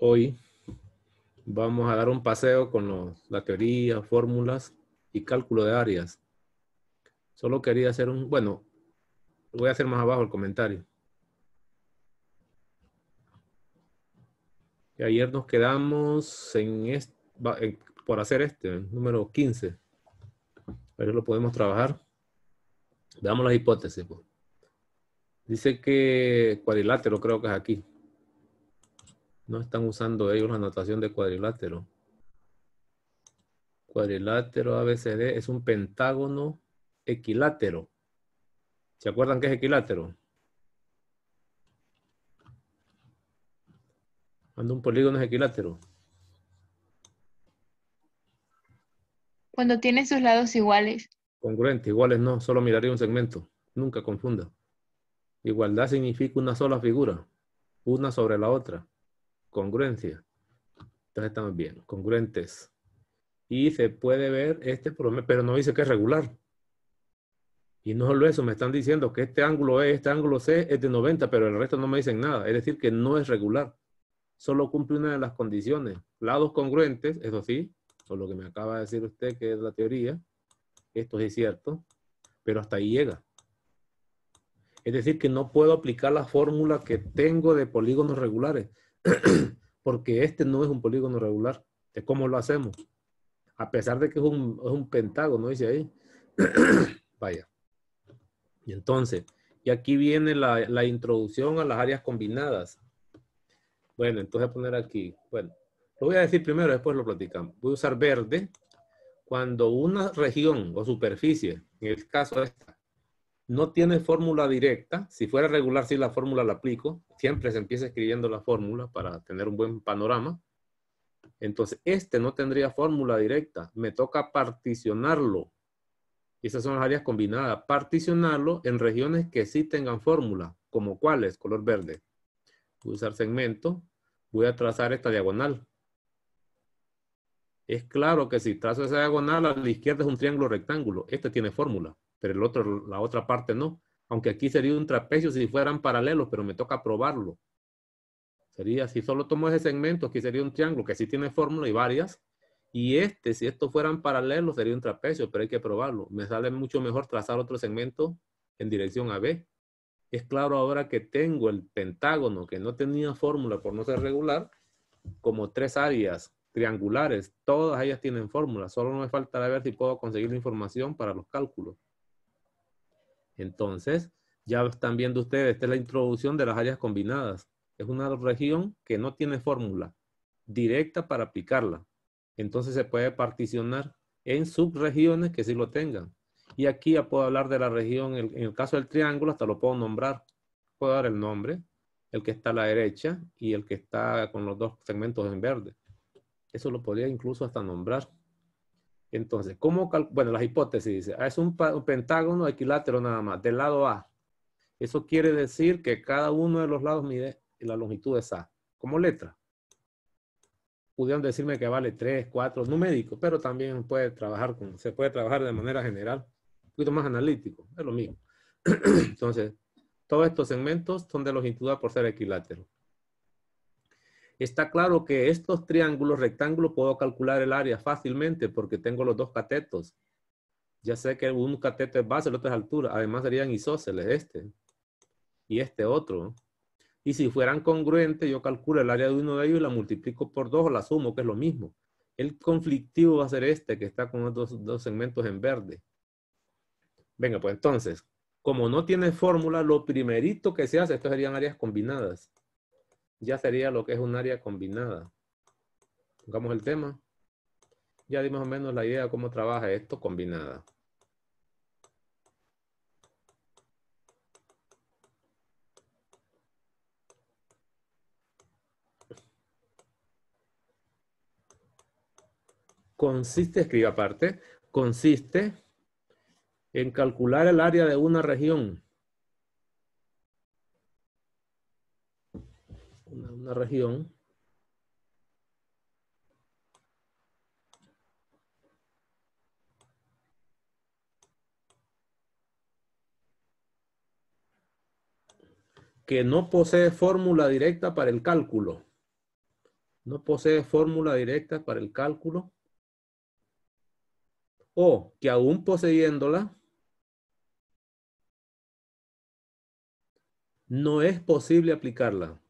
hoy vamos a dar un paseo con la teoría, fórmulas y cálculo de áreas. Solo quería hacer un, bueno, voy a hacer más abajo el comentario. ayer nos quedamos en, por hacer este, el ¿eh? número 15. Pero lo podemos trabajar. Veamos las hipótesis. Pues. Dice que cuadrilátero creo que es aquí. No están usando ellos la notación de cuadrilátero. Cuadrilátero ABCD es un pentágono equilátero. ¿Se acuerdan qué es equilátero? Cuando un polígono es equilátero. Cuando tiene sus lados iguales. Congruente, iguales no, solo miraría un segmento. Nunca confunda. Igualdad significa una sola figura, una sobre la otra congruencia. Entonces estamos bien, congruentes. Y se puede ver este problema pero no dice que es regular. Y no solo eso, me están diciendo que este ángulo E, este ángulo C es de 90, pero el resto no me dicen nada. Es decir, que no es regular. Solo cumple una de las condiciones. Lados congruentes, eso sí, o lo que me acaba de decir usted, que es la teoría. Esto es cierto, pero hasta ahí llega. Es decir, que no puedo aplicar la fórmula que tengo de polígonos regulares, porque este no es un polígono regular. ¿De cómo lo hacemos? A pesar de que es un, pentágono, dice ahí. Vaya. Y entonces, y aquí viene la, la introducción a las áreas combinadas. Bueno, entonces a poner aquí. Bueno, lo voy a decir primero, después lo platicamos. Voy a usar verde. Cuando una región o superficie, en el caso de esta, no tiene fórmula directa. Si fuera regular, sí la fórmula la aplico. Siempre se empieza escribiendo la fórmula para tener un buen panorama. Entonces, este no tendría fórmula directa. Me toca particionarlo. esas son las áreas combinadas. Particionarlo en regiones que sí tengan fórmula, como cuáles, color verde. Voy a usar segmento. Voy a trazar esta diagonal. Es claro que si trazo esa diagonal, a la izquierda es un triángulo rectángulo. Este tiene fórmula pero el otro, la otra parte no. Aunque aquí sería un trapecio si fueran paralelos, pero me toca probarlo. Sería, si solo tomo ese segmento, aquí sería un triángulo que sí tiene fórmula y varias. Y este, si estos fueran paralelos, sería un trapecio, pero hay que probarlo. Me sale mucho mejor trazar otro segmento en dirección a B. Es claro ahora que tengo el pentágono, que no tenía fórmula por no ser regular, como tres áreas triangulares. Todas ellas tienen fórmula. Solo me faltará ver si puedo conseguir la información para los cálculos. Entonces, ya están viendo ustedes, esta es la introducción de las áreas combinadas. Es una región que no tiene fórmula directa para aplicarla. Entonces se puede particionar en subregiones que sí lo tengan. Y aquí ya puedo hablar de la región, en el caso del triángulo hasta lo puedo nombrar. Puedo dar el nombre, el que está a la derecha y el que está con los dos segmentos en verde. Eso lo podría incluso hasta nombrar. Entonces, ¿cómo bueno, las hipótesis dice, ah, es un, pentágono equilátero nada más, del lado A. Eso quiere decir que cada uno de los lados mide la longitud de A, como letra. Pudieron decirme que vale 3, 4, numérico, pero también puede trabajar se puede trabajar de manera general, un poquito más analítico, es lo mismo. Entonces, todos estos segmentos son de longitud A por ser equilátero. Está claro que estos triángulos rectángulos puedo calcular el área fácilmente porque tengo los dos catetos. Ya sé que un cateto es base, el otro es altura. Además serían isósceles este y este otro. Y si fueran congruentes, yo calculo el área de uno de ellos y la multiplico por dos o la sumo, que es lo mismo. El conflictivo va a ser este que está con los dos, segmentos en verde. Venga, pues entonces, como no tiene fórmula, lo primerito que se hace, estos serían áreas combinadas ya sería lo que es un área combinada. Pongamos el tema. Ya di más o menos la idea de cómo trabaja esto combinada. consiste, escribe aparte, consiste en calcular el área de una región región. que no posee fórmula directa para el cálculo. No posee fórmula directa para el cálculo. O que aún poseyéndola, no es posible aplicarla.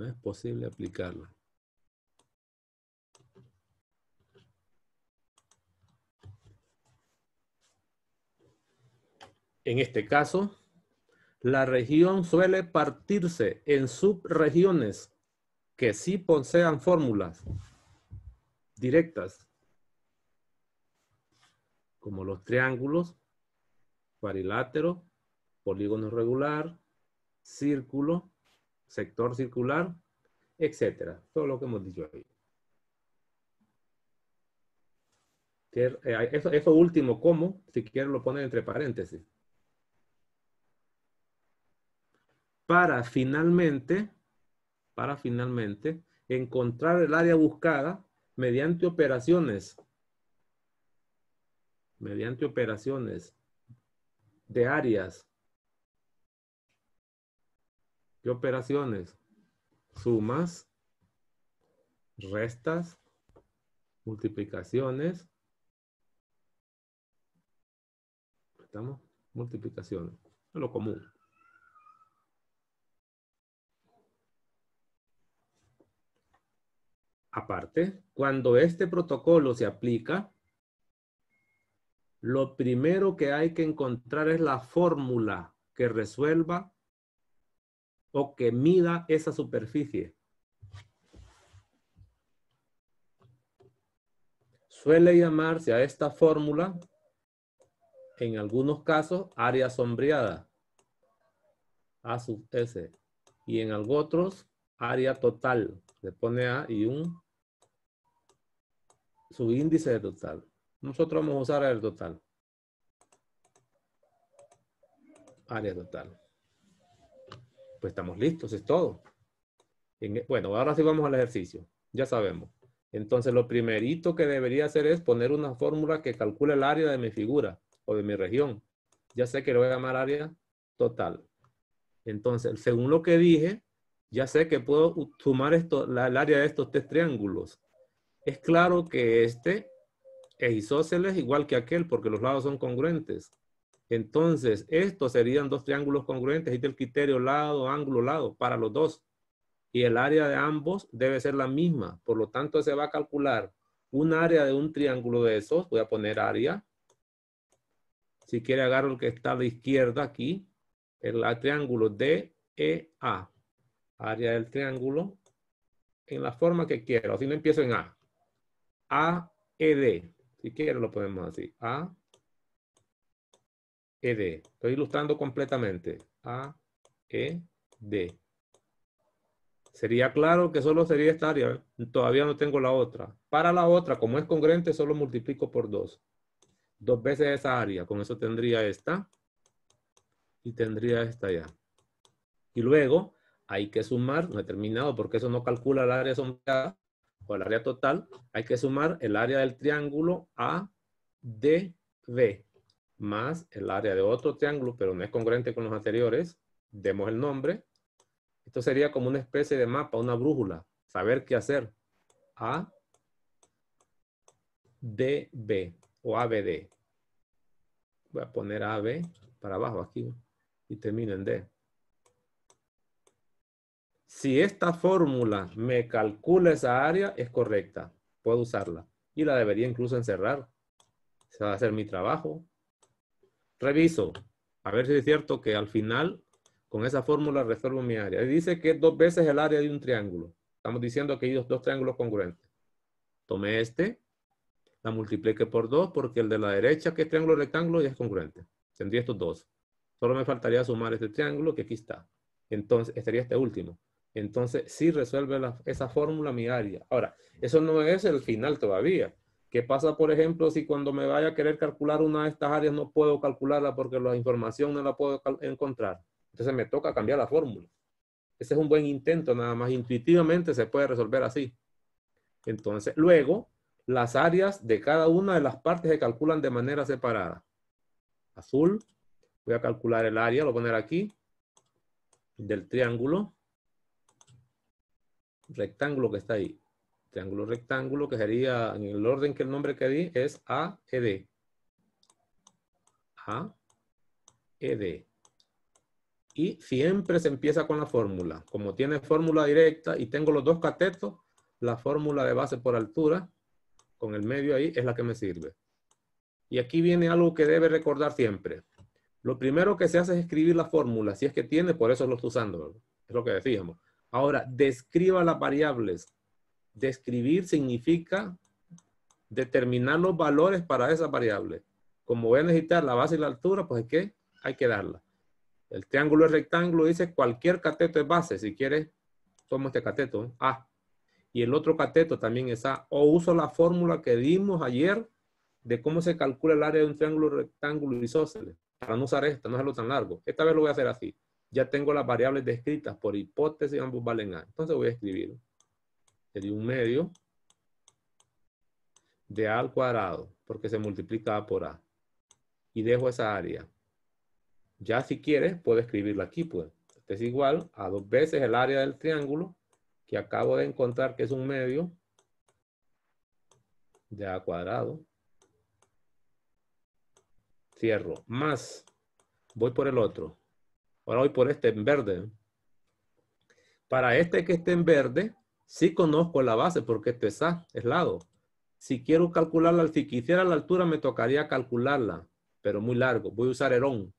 No es posible aplicarlo. En este caso, la región suele partirse en subregiones que sí posean fórmulas directas, como los triángulos, cuadrilátero, polígono regular, círculo, sector circular, etcétera. Todo lo que hemos dicho ahí. Eh, eso, eso último, ¿cómo? Si quieren lo ponen entre paréntesis. Para finalmente, para finalmente, encontrar el área buscada mediante operaciones. Mediante operaciones de áreas ¿Qué operaciones? Sumas, restas, multiplicaciones. ¿Estamos? Multiplicaciones. lo común. Aparte, cuando este protocolo se aplica, lo primero que hay que encontrar es la fórmula que resuelva o que mida esa superficie. Suele llamarse a esta fórmula, en algunos casos, área sombreada, A sub S, y en algunos otros, área total, le pone A y un subíndice de total. Nosotros vamos a usar el total. Área total pues estamos listos, es todo. En, e, bueno, ahora sí vamos al ejercicio, ya sabemos. Entonces, lo primerito que debería hacer es poner una fórmula que calcule el área de mi figura o de mi región. Ya sé que lo voy a llamar área total. Entonces, según lo que dije, ya sé que puedo sumar esto, el área de estos tres triángulos. Es claro que este es isósceles igual que aquel porque los lados son congruentes. Entonces, estos serían dos triángulos congruentes, es el criterio lado, ángulo, lado, para los dos. Y el área de ambos debe ser la misma. Por lo tanto, se va a calcular un área de un triángulo de esos. Voy a poner área. Si quiere, agarro el que está a la izquierda aquí. El triángulo DEA. E área del triángulo en la forma que quiero. si no, empiezo en A. AED. Si quiere, lo podemos así. A. ED. Estoy ilustrando completamente. A, E, D. Sería claro que solo sería esta área. ¿eh? Todavía no tengo la otra. Para la otra, como es congruente, solo multiplico por 2. Dos veces esa área. Con eso tendría esta. Y tendría esta ya. Y luego hay que sumar, no he terminado porque eso no calcula el área sombreada o el área total. Hay que sumar el área del triángulo A, D, B más el área de otro triángulo, pero no es congruente con los anteriores, demos el nombre. Esto sería como una especie de mapa, una brújula, saber qué hacer. A, D, B o ABD. Voy a poner AB para abajo aquí y termino en D. Si esta fórmula me calcula esa área, es correcta. Puedo usarla. Y la debería incluso encerrar. Se va a hacer mi trabajo reviso, a ver si es cierto que al final con esa fórmula resuelvo mi área. dice que es dos veces el área de un triángulo. Estamos diciendo que hay dos, triángulos congruentes. Tomé este, la multipliqué por dos, porque el de la derecha, que es triángulo rectángulo, ya es congruente. Tendría estos dos. Solo me faltaría sumar este triángulo que aquí está. Entonces, estaría este último. Entonces, sí resuelve esa fórmula mi área. Ahora, eso no es el final todavía. ¿Qué pasa, por ejemplo, si cuando me vaya a querer calcular una de estas áreas no puedo calcularla porque la información no la puedo encontrar? Entonces me toca cambiar la fórmula. Ese es un buen intento, nada más intuitivamente se puede resolver así. Entonces, luego, las áreas de cada una de las partes se calculan de manera separada. Azul, voy a calcular el área, lo voy a poner aquí, del triángulo, rectángulo que está ahí triángulo rectángulo, que sería, en el orden que el nombre que di, es AED. AED. Y siempre se empieza con la fórmula. Como tiene fórmula directa y tengo los dos catetos, la fórmula de base por altura, con el medio ahí, es la que me sirve. Y aquí viene algo que debe recordar siempre. Lo primero que se hace es escribir la fórmula, si es que tiene, por eso lo estoy usando. Es lo que decíamos. Ahora, describa las variables Describir significa determinar los valores para esas variables. Como voy a necesitar la base y la altura, pues es que hay que darla. El triángulo es rectángulo, dice cualquier cateto es base. Si quieres, tomo este cateto, A. Y el otro cateto también es A. O uso la fórmula que dimos ayer de cómo se calcula el área de un triángulo rectángulo isósceles. Para no usar esta, no es lo tan largo. Esta vez lo voy a hacer así. Ya tengo las variables descritas por hipótesis, ambos valen A. Entonces voy a escribir sería un medio de A al cuadrado, porque se multiplica A por A. Y dejo esa área. Ya si quieres, puedo escribirla aquí, pues. Este es igual a dos veces el área del triángulo que acabo de encontrar que es un medio de A cuadrado. Cierro. Más. Voy por el otro. Ahora voy por este en verde. Para este que esté en verde, Sí conozco la base porque esto es A, es lado. Si quiero calcularla, si quisiera la altura, me tocaría calcularla, pero muy largo. Voy a usar herón,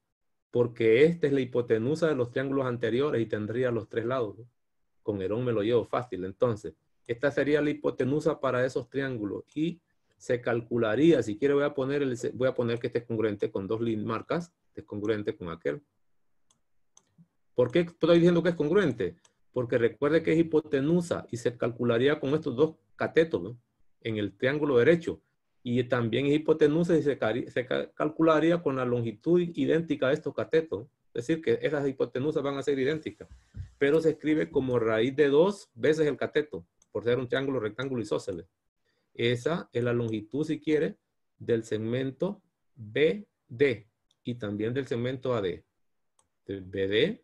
porque esta es la hipotenusa de los triángulos anteriores y tendría los tres lados. Con herón me lo llevo fácil. Entonces, esta sería la hipotenusa para esos triángulos y se calcularía, si quiero voy a poner, voy a poner que este es congruente con dos marcas, es congruente con aquel. ¿Por qué estoy diciendo que es congruente? porque recuerde que es hipotenusa y se calcularía con estos dos catetos en el triángulo derecho. Y también es hipotenusa y se, calcularía con la longitud idéntica de estos catetos. Es decir, que esas hipotenusas van a ser idénticas, pero se escribe como raíz de dos veces el cateto, por ser un triángulo rectángulo isósceles. Esa es la longitud, si quiere, del segmento BD y también del segmento AD. BD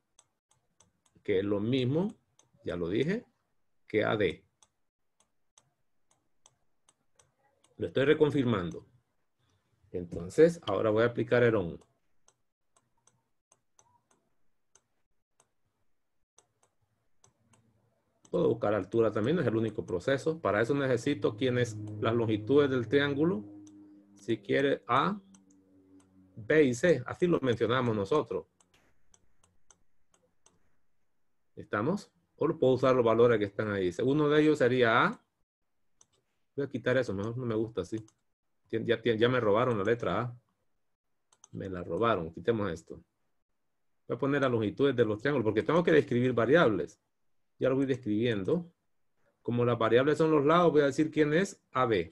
que es lo mismo, ya lo dije, que AD. Lo estoy reconfirmando. Entonces, ahora voy a aplicar el on. Puedo buscar altura también, no es el único proceso. Para eso necesito quienes las longitudes del triángulo. Si quiere A, B y C, así lo mencionamos nosotros. ¿Estamos? O puedo usar los valores que están ahí. Uno de ellos sería A. Voy a quitar eso, no me gusta así. Ya, ya me robaron la letra A. Me la robaron, quitemos esto. Voy a poner las longitudes de los triángulos porque tengo que describir variables. Ya lo voy describiendo. Como las variables son los lados, voy a decir quién es AB.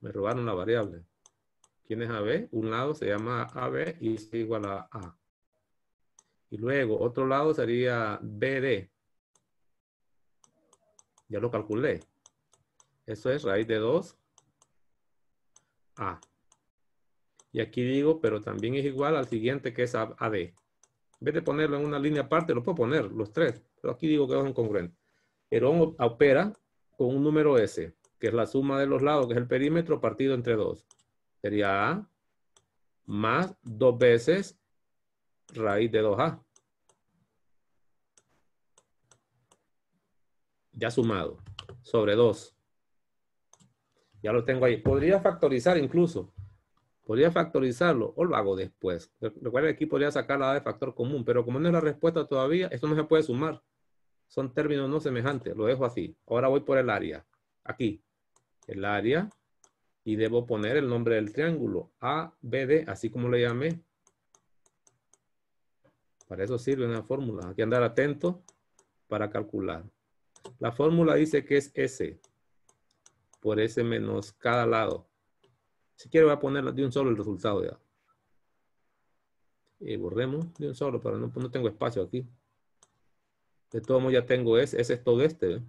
Me robaron la variable. ¿Quién es AB? Un lado se llama AB y es igual a A. Y luego, otro lado sería BD. Ya lo calculé. Eso es raíz de 2 A. Y aquí digo, pero también es igual al siguiente que es AD. En vez de ponerlo en una línea aparte, lo puedo poner, los tres. Pero aquí digo que son congruentes. Herón opera con un número S, que es la suma de los lados, que es el perímetro partido entre 2. Sería A más dos veces raíz de 2a. Ya sumado. Sobre 2. Ya lo tengo ahí. Podría factorizar incluso. Podría factorizarlo o lo hago después. Recuerden que aquí podría sacar la A de factor común, pero como no es la respuesta todavía, esto no se puede sumar. Son términos no semejantes. Lo dejo así. Ahora voy por el área. Aquí. El área. Y debo poner el nombre del triángulo. ABD así como le llamé. Para eso sirve una fórmula. Hay que andar atento para calcular. La fórmula dice que es S por S menos cada lado. Si quiero voy a poner de un solo el resultado ya. Y borremos de un solo, pero no, tengo espacio aquí. De todo modos ya tengo S, S es todo este. ¿eh?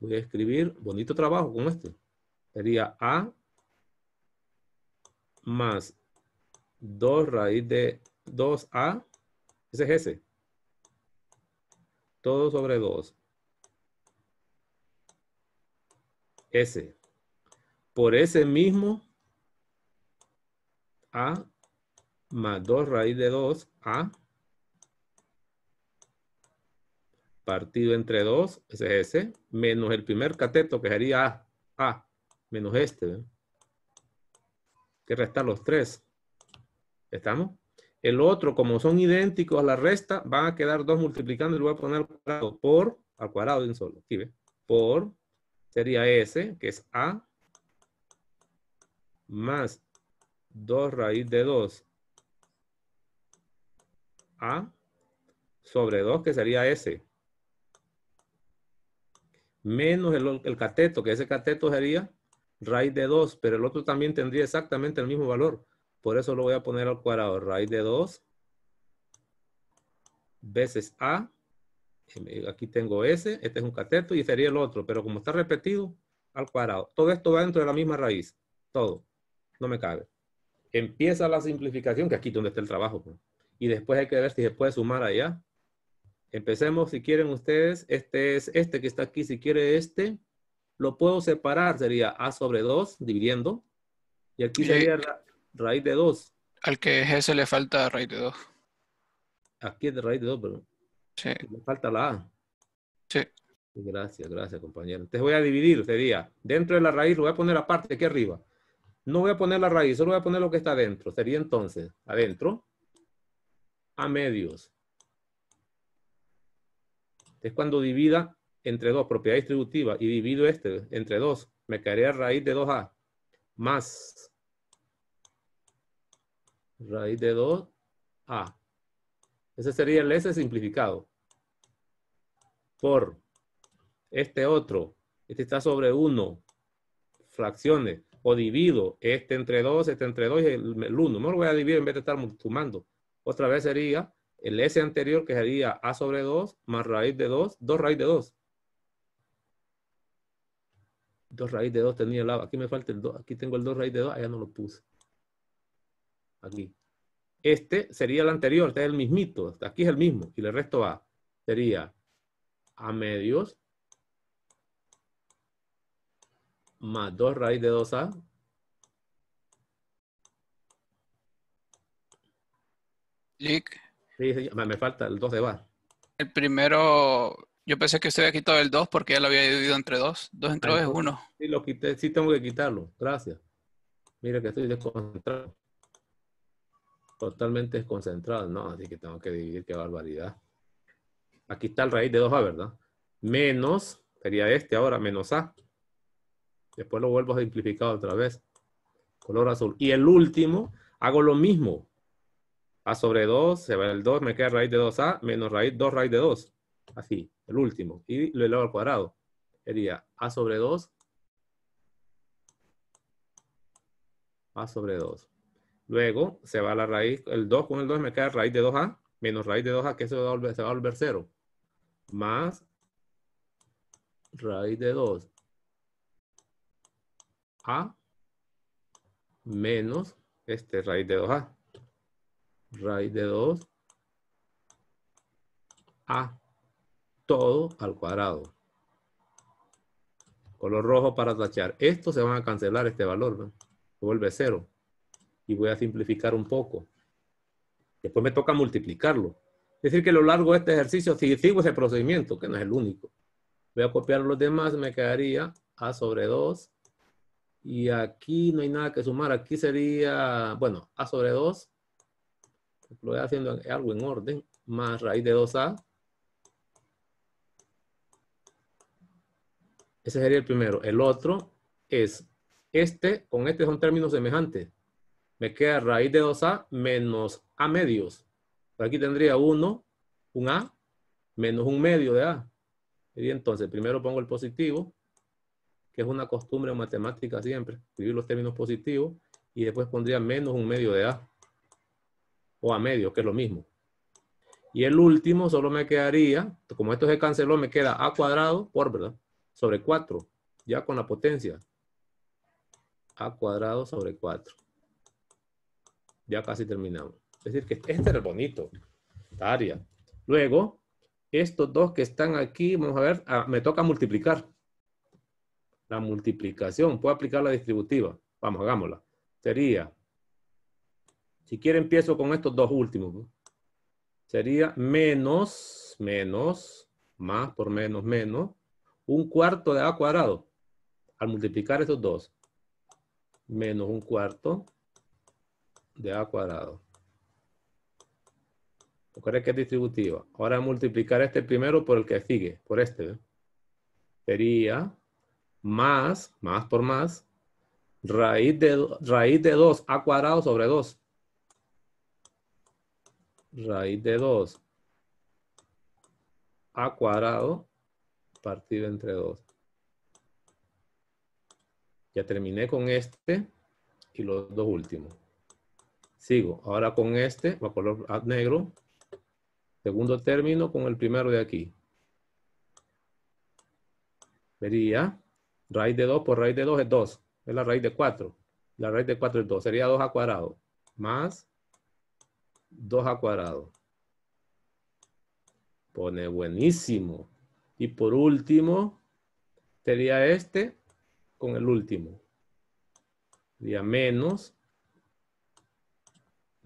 Voy a escribir, bonito trabajo con este. Sería A más 2 raíz de 2A ese es ese. Todo sobre 2. S. Por ese mismo A más 2 raíz de 2 A partido entre 2, ese es ese. menos el primer cateto que sería A, A menos este. que restar los 3. ¿Estamos? El otro, como son idénticos a la resta, van a quedar dos multiplicando y lo voy a poner al cuadrado por, al cuadrado de solo, ve, por, sería S, que es A, más 2 raíz de 2, A, sobre 2, que sería S, menos el, el cateto, que ese cateto sería raíz de 2, pero el otro también tendría exactamente el mismo valor, por eso lo voy a poner al cuadrado. Raíz de 2 veces A. Eh, aquí tengo S. Este es un cateto y sería el otro. Pero como está repetido, al cuadrado. Todo esto va dentro de la misma raíz. Todo. No me cabe. Empieza la simplificación, que aquí es donde está el trabajo. Pues. Y después hay que ver si se puede sumar allá. Empecemos, si quieren ustedes. Este es este que está aquí. Si quiere este, lo puedo separar. Sería A sobre 2, dividiendo. Y aquí sería... la raíz de 2. Al que es ese le falta raíz de 2. Aquí es de raíz de 2, pero sí. le falta la A. Sí. Gracias, gracias, compañero. Entonces voy a dividir, sería, dentro de la raíz lo voy a poner aparte, aquí arriba. No voy a poner la raíz, solo voy a poner lo que está adentro. Sería entonces, adentro, a medios. Es cuando divida entre dos propiedad distributiva, y divido este entre dos me quedaría raíz de 2A, más Raíz de 2A. Ese sería el S simplificado. Por este otro. Este está sobre 1. Fracciones. O divido este entre 2, este entre 2 y el 1. No lo voy a dividir en vez de estar sumando. Otra vez sería el S anterior que sería A sobre 2 más raíz de 2. 2 raíz de 2. 2 raíz de 2 tenía el lado. Aquí me falta el 2. Aquí tengo el 2 raíz de 2. Allá no lo puse aquí. Este sería el anterior, este es el mismito, este aquí es el mismo, y el resto A Sería a medios más 2 raíz de 2a me falta el 2 de bar. El primero, yo pensé que usted había quitado el 2 porque ya lo había dividido entre 2. 2 entre 2 es 1. Sí, lo quité, sí tengo que quitarlo. Gracias. Mira que estoy desconcentrado totalmente desconcentrado, ¿no? Así que tengo que dividir, qué barbaridad. Aquí está el raíz de 2A, ¿verdad? Menos, sería este ahora, menos A. Después lo vuelvo a simplificar otra vez. Color azul. Y el último, hago lo mismo. A sobre 2, se va el 2, me queda raíz de 2A, menos raíz 2 raíz de 2. Así, el último. Y lo elevo al cuadrado. Sería A sobre 2. A sobre 2 Luego se va a la raíz, el 2 con el 2 me queda raíz de 2a, menos raíz de 2a, que eso se va a volver 0. Más raíz de 2 a menos este raíz de 2a. Raíz de 2 a. Todo al cuadrado. Color rojo para tachar. Esto se van a cancelar este valor. Se vuelve 0 y voy a simplificar un poco. Después me toca multiplicarlo. Es decir, que a lo largo de este ejercicio, si sigo ese procedimiento, que no es el único, voy a copiar los demás, me quedaría A sobre 2. Y aquí no hay nada que sumar. Aquí sería, bueno, A sobre 2. Lo voy haciendo algo en orden. Más raíz de 2A. Ese sería el primero. El otro es este, con este son términos semejantes me queda raíz de 2a menos a medios. Aquí tendría 1, un a, menos un medio de a. Y entonces, primero pongo el positivo, que es una costumbre en matemática siempre, escribir los términos positivos, y después pondría menos un medio de a. O a medio, que es lo mismo. Y el último solo me quedaría, como esto se canceló, me queda a cuadrado por, ¿verdad? Sobre 4, ya con la potencia. a cuadrado sobre 4. Ya casi terminamos. Es decir, que este era bonito, esta área. Luego, estos dos que están aquí, vamos a ver, ah, me toca multiplicar. La multiplicación, puedo aplicar la distributiva. Vamos, hagámosla. Sería, si quiere empiezo con estos dos últimos. Sería menos, menos, más por menos, menos, un cuarto de A cuadrado. Al multiplicar estos dos, menos un cuarto de A cuadrado. Recuerda que es distributiva. Ahora multiplicar este primero por el que sigue, por este. Sería más, más por más, raíz de, raíz de 2, a cuadrado sobre 2. Raíz de 2, a cuadrado partido entre 2. Ya terminé con este y los dos últimos. Sigo. Ahora con este, va color negro. Segundo término con el primero de aquí. Sería raíz de 2 por raíz de 2 es 2. Es la raíz de 4. La raíz de 4 es 2. Sería 2 a cuadrado. Más 2 a cuadrado. Pone buenísimo. Y por último, sería este con el último. Sería menos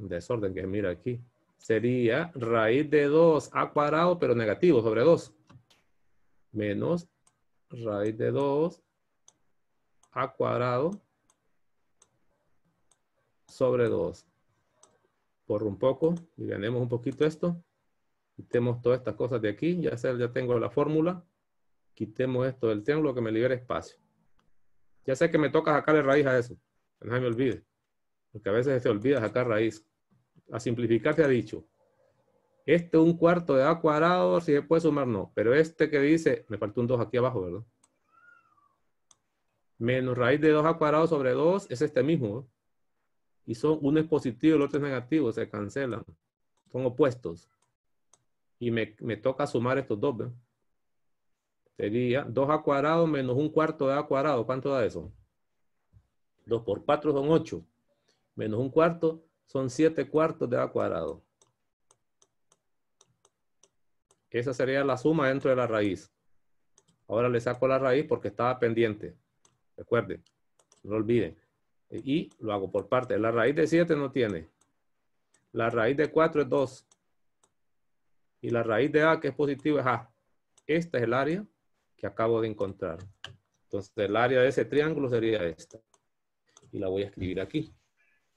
desorden que mira aquí, sería raíz de 2a cuadrado, pero negativo, sobre 2. Menos raíz de 2 a cuadrado sobre 2. Por un poco, y ganemos un poquito esto. Quitemos todas estas cosas de aquí, ya, ya tengo la fórmula. Quitemos esto del triángulo que me libere espacio. Ya sé que me toca la raíz a eso. No se me olvide. Porque a veces se olvida sacar raíz a simplificar se ha dicho, este un cuarto de A cuadrado, si se puede sumar, no. Pero este que dice, me faltó un 2 aquí abajo, ¿verdad? Menos raíz de 2A cuadrado sobre 2 es este mismo. Y son, uno es positivo, el otro es negativo, se cancelan. Son opuestos. Y me, me toca sumar estos dos, Sería 2A cuadrado menos un cuarto de A cuadrado. ¿Cuánto da eso? 2 por 4 son 8. Menos un cuarto son 7 cuartos de A cuadrado. Esa sería la suma dentro de la raíz. Ahora le saco la raíz porque estaba pendiente. Recuerden, no olviden. Y lo hago por parte. La raíz de 7 no tiene. La raíz de 4 es 2. Y la raíz de A, que es positiva, es A. Esta es el área que acabo de encontrar. Entonces, el área de ese triángulo sería esta. Y la voy a escribir aquí.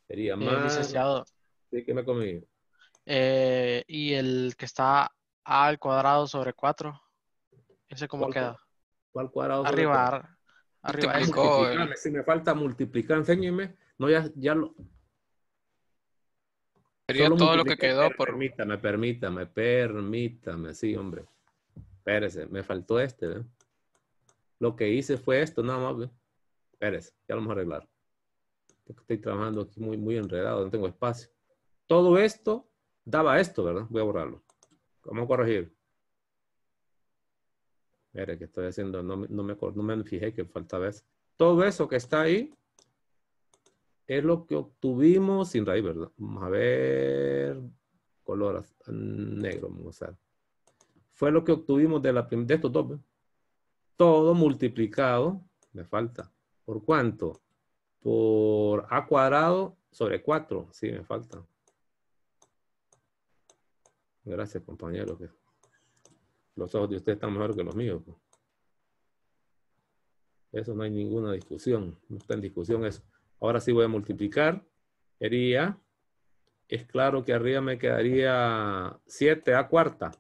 Sería eh, más. licenciado. Sí, que me comí? Eh, y el que está al cuadrado sobre 4. ¿Ese cómo queda? ¿Cuál cuadrado? Arriba. arriba. si me falta multiplicar, enséñeme. No, ya, ya lo. Sería todo lo que quedó por. Permítame, permítame, permítame. Sí, hombre. Espérese, me faltó este. Lo que hice fue esto, nada más. pérez Espérese, ya lo vamos a arreglar estoy trabajando aquí muy, muy enredado, no tengo espacio. Todo esto daba esto, ¿verdad? Voy a borrarlo. Vamos corregir. Mire, que estoy haciendo, no, me, no me fijé que falta eso. Todo eso que está ahí es lo que obtuvimos sin raíz, ¿verdad? Vamos a ver, color negro, vamos a Fue lo que obtuvimos de, la, de estos dos, Todo multiplicado, me falta. ¿Por cuánto? por a cuadrado sobre 4. Sí, me falta. Gracias, compañero. Los ojos de ustedes están mejor que los míos. Pues. Eso no hay ninguna discusión. No está en discusión eso. Ahora sí voy a multiplicar. Sería, es claro que arriba me quedaría 7 a cuarta.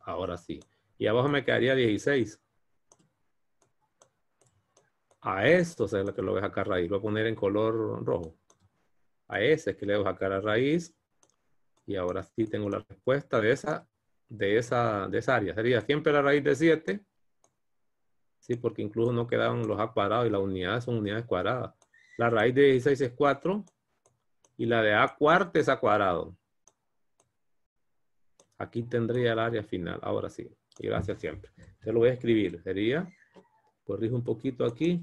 Ahora sí. Y abajo me quedaría 16 a esto es lo que lo voy a sacar raíz. Lo voy a poner en color rojo. A ese es que le voy a sacar a raíz. Y ahora sí tengo la respuesta de esa, de esa, de esa área. Sería siempre la raíz de 7. Sí, porque incluso no quedaron los a cuadrados y las unidades son unidades cuadradas. La raíz de 16 es 4 y la de a cuarta es a cuadrado. Aquí tendría el área final. Ahora sí. Y gracias siempre. Te lo voy a escribir. Sería Corrijo un poquito aquí.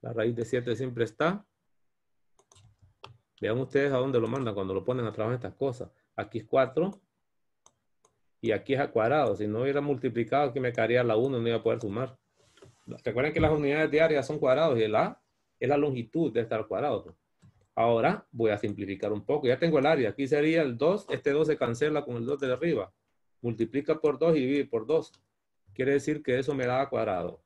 La raíz de 7 siempre está. Vean ustedes a dónde lo mandan cuando lo ponen a trabajar estas cosas. Aquí es 4. Y aquí es a cuadrado. Si no hubiera multiplicado, aquí me caería la 1, no iba a poder sumar. Recuerden que las unidades de área son cuadrados y el A es la longitud de estar cuadrado. Ahora voy a simplificar un poco. Ya tengo el área. Aquí sería el 2. Este 2 se cancela con el 2 de arriba. Multiplica por 2 y divide por 2. Quiere decir que eso me da cuadrado.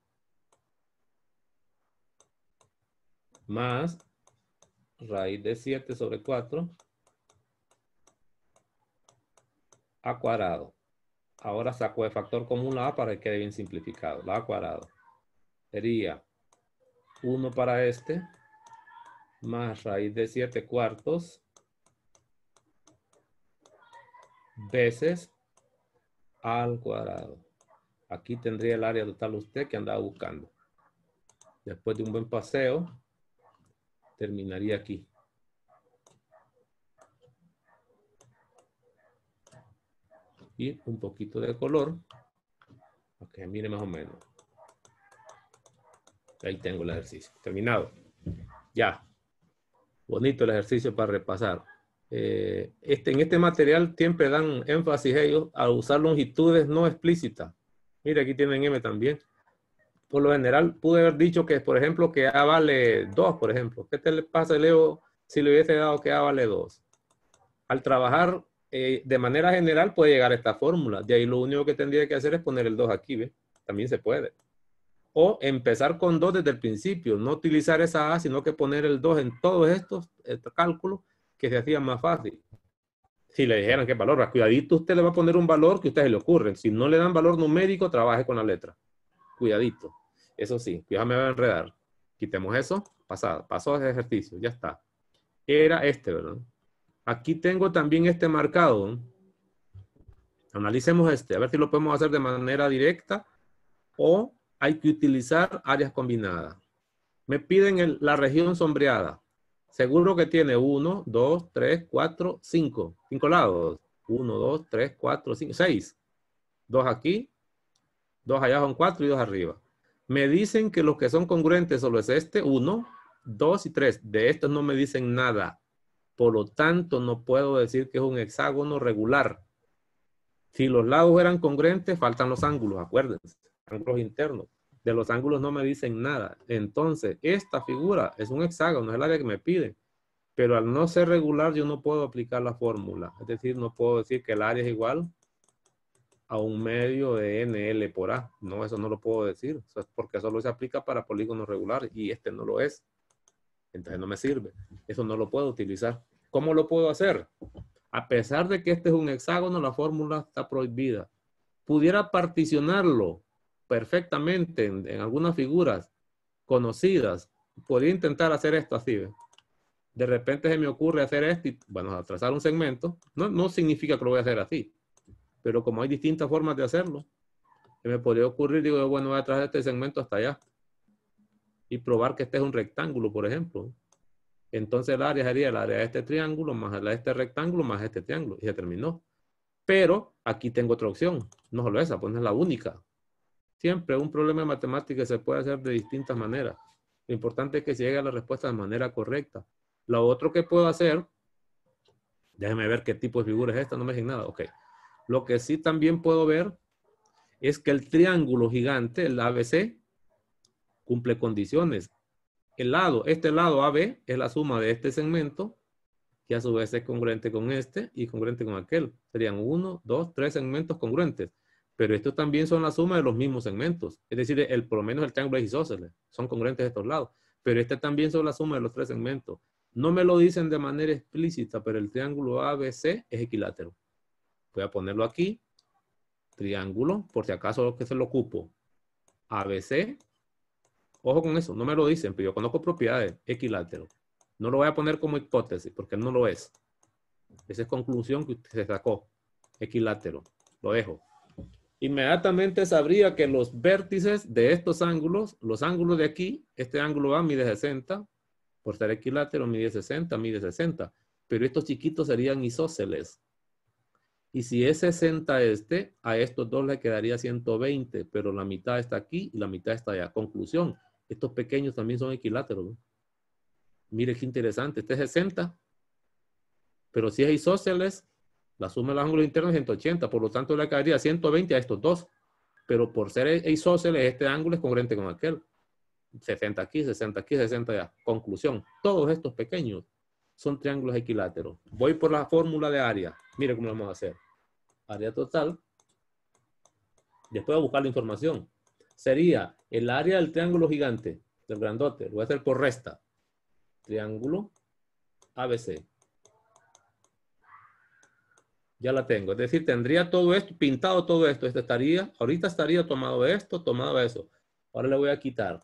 Más raíz de 7 sobre 4 a cuadrado. Ahora saco el factor común a para que quede bien simplificado. La a cuadrado. Sería 1 para este más raíz de 7 cuartos veces al cuadrado. Aquí tendría el área total usted que andaba buscando. Después de un buen paseo, terminaría aquí. Y un poquito de color. que mire más o menos. Ahí tengo el ejercicio. Terminado. Ya. Bonito el ejercicio para repasar. Eh, este, en este material siempre dan énfasis ellos a usar longitudes no explícitas. Mira, aquí tienen M también. Por lo general, pude haber dicho que, por ejemplo, que A vale 2, por ejemplo. ¿Qué te pasa, Leo, si le hubiese dado que A vale 2? Al trabajar eh, de manera general puede llegar a esta fórmula. De ahí lo único que tendría que hacer es poner el 2 aquí, ¿ves? También se puede. O empezar con 2 desde el principio, no utilizar esa A, sino que poner el 2 en todos estos, estos cálculos que se hacían más fácil si le dijeran qué valor, cuidadito usted le va a poner un valor que a usted le ocurre. Si no le dan valor numérico, trabaje con la letra. Cuidadito. Eso sí, cuidado va a enredar. Quitemos eso. Pasado. Pasó ese ejercicio. Ya está. Era este, ¿verdad? Aquí tengo también este marcado. Analicemos este. A ver si lo podemos hacer de manera directa o hay que utilizar áreas combinadas. Me piden la región sombreada. Seguro que tiene 1, 2, 3, 4, 5. 5 lados. 1, 2, 3, 4, 5, 6. 2 aquí, 2 allá son 4 y 2 arriba. Me dicen que los que son congruentes solo es este, 1, 2 y 3. De estos no me dicen nada. Por lo tanto, no puedo decir que es un hexágono regular. Si los lados eran congruentes, faltan los ángulos, acuérdense. Ángulos internos de los ángulos no me dicen nada. Entonces, esta figura es un hexágono, es el área que me piden. Pero al no ser regular, yo no puedo aplicar la fórmula. Es decir, no puedo decir que el área es igual a un medio de NL por A. No, eso no lo puedo decir. porque solo se aplica para polígonos regulares y este no lo es. Entonces no me sirve. Eso no lo puedo utilizar. ¿Cómo lo puedo hacer? A pesar de que este es un hexágono, la fórmula está prohibida. Pudiera particionarlo perfectamente en, algunas figuras conocidas, podría intentar hacer esto así. De repente se me ocurre hacer esto y, bueno, trazar un segmento. No, significa que lo voy a hacer así, pero como hay distintas formas de hacerlo, me podría ocurrir, digo, bueno, voy a trazar este segmento hasta allá y probar que este es un rectángulo, por ejemplo. Entonces el área sería el área de este triángulo más área de este rectángulo más este triángulo y se terminó. Pero aquí tengo otra opción, no solo esa, pues no es la única. Siempre un problema de matemáticas se puede hacer de distintas maneras. Lo importante es que se llegue a la respuesta de manera correcta. Lo otro que puedo hacer, déjeme ver qué tipo de figura es esta, no me dicen nada. Ok. Lo que sí también puedo ver es que el triángulo gigante, el ABC, cumple condiciones. El lado, este lado AB es la suma de este segmento, que a su vez es congruente con este y congruente con aquel. Serían uno, dos, tres segmentos congruentes. Pero estos también son la suma de los mismos segmentos. Es decir, el, por lo menos el triángulo es isósceles. Son congruentes de estos lados. Pero este también son la suma de los tres segmentos. No me lo dicen de manera explícita, pero el triángulo ABC es equilátero. Voy a ponerlo aquí. Triángulo, por si acaso lo que se lo ocupo. ABC. Ojo con eso, no me lo dicen, pero yo conozco propiedades. Equilátero. No lo voy a poner como hipótesis, porque no lo es. Esa es conclusión que usted se sacó. Equilátero. Lo dejo inmediatamente sabría que los vértices de estos ángulos, los ángulos de aquí, este ángulo A mide 60, por ser equilátero mide 60, mide 60, pero estos chiquitos serían isósceles. Y si es 60 este, a estos dos le quedaría 120, pero la mitad está aquí y la mitad está allá. Conclusión, estos pequeños también son equiláteros. Mire qué interesante, este es 60, pero si es isósceles, la suma de los ángulos internos es 180, por lo tanto le caería 120 a estos dos. Pero por ser isósceles, e este ángulo es congruente con aquel. 60 aquí, 60 aquí, 60 allá. Conclusión, todos estos pequeños son triángulos equiláteros. Voy por la fórmula de área. Mira cómo lo vamos a hacer. Área total. Después voy a buscar la información. Sería el área del triángulo gigante, del grandote. Lo voy a hacer por resta. Triángulo ABC. Ya la tengo. Es decir, tendría todo esto, pintado todo esto. Esto estaría, ahorita estaría tomado esto, tomado eso. Ahora le voy a quitar.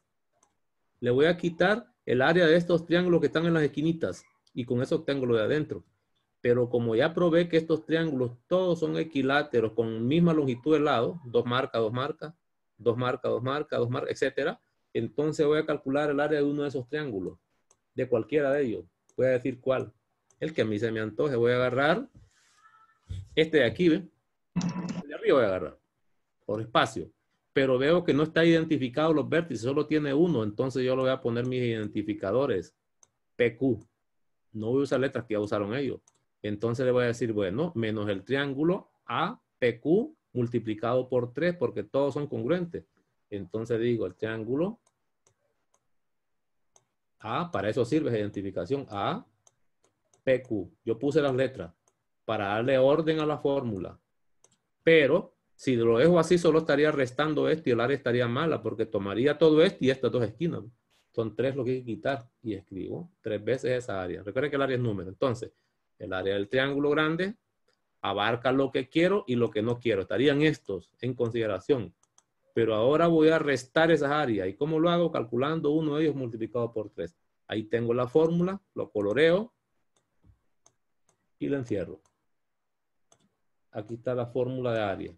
Le voy a quitar el área de estos triángulos que están en las esquinitas. Y con eso obtengo lo de adentro. Pero como ya probé que estos triángulos todos son equiláteros con misma longitud de lado, dos marcas, dos marcas, dos marcas, dos marcas, dos marcas, etcétera, entonces voy a calcular el área de uno de esos triángulos, de cualquiera de ellos. Voy a decir cuál. El que a mí se me antoje. Voy a agarrar este de aquí, ¿ve? El de arriba voy a agarrar, por espacio. Pero veo que no está identificado los vértices, solo tiene uno. Entonces yo le voy a poner mis identificadores. PQ. No voy a usar letras que ya usaron ellos. Entonces le voy a decir, bueno, menos el triángulo APQ multiplicado por 3 porque todos son congruentes. Entonces digo el triángulo A, para eso sirve esa identificación, A, PQ. Yo puse las letras para darle orden a la fórmula. Pero si lo dejo así, solo estaría restando esto y el área estaría mala porque tomaría todo esto y estas dos esquinas. Son tres lo que hay que quitar y escribo tres veces esa área. Recuerden que el área es número. Entonces, el área del triángulo grande abarca lo que quiero y lo que no quiero. Estarían estos en consideración. Pero ahora voy a restar esas áreas. ¿Y cómo lo hago? Calculando uno de ellos multiplicado por tres. Ahí tengo la fórmula, lo coloreo y lo encierro aquí está la fórmula de área.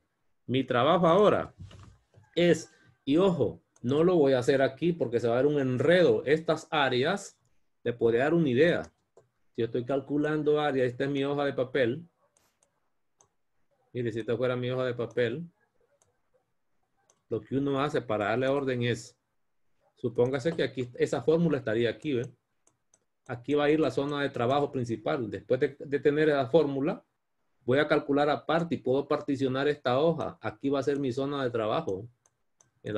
Mi trabajo ahora es, y ojo, no lo voy a hacer aquí porque se va a ver un enredo. Estas áreas, te puede dar una idea. Si yo estoy calculando área, esta es mi hoja de papel. Mire, si esta fuera mi hoja de papel, lo que uno hace para darle orden es, supóngase que aquí esa fórmula estaría aquí, ven. Aquí va a ir la zona de trabajo principal. Después de, de tener la fórmula, voy a calcular aparte y puedo particionar esta hoja. Aquí va a ser mi zona de trabajo,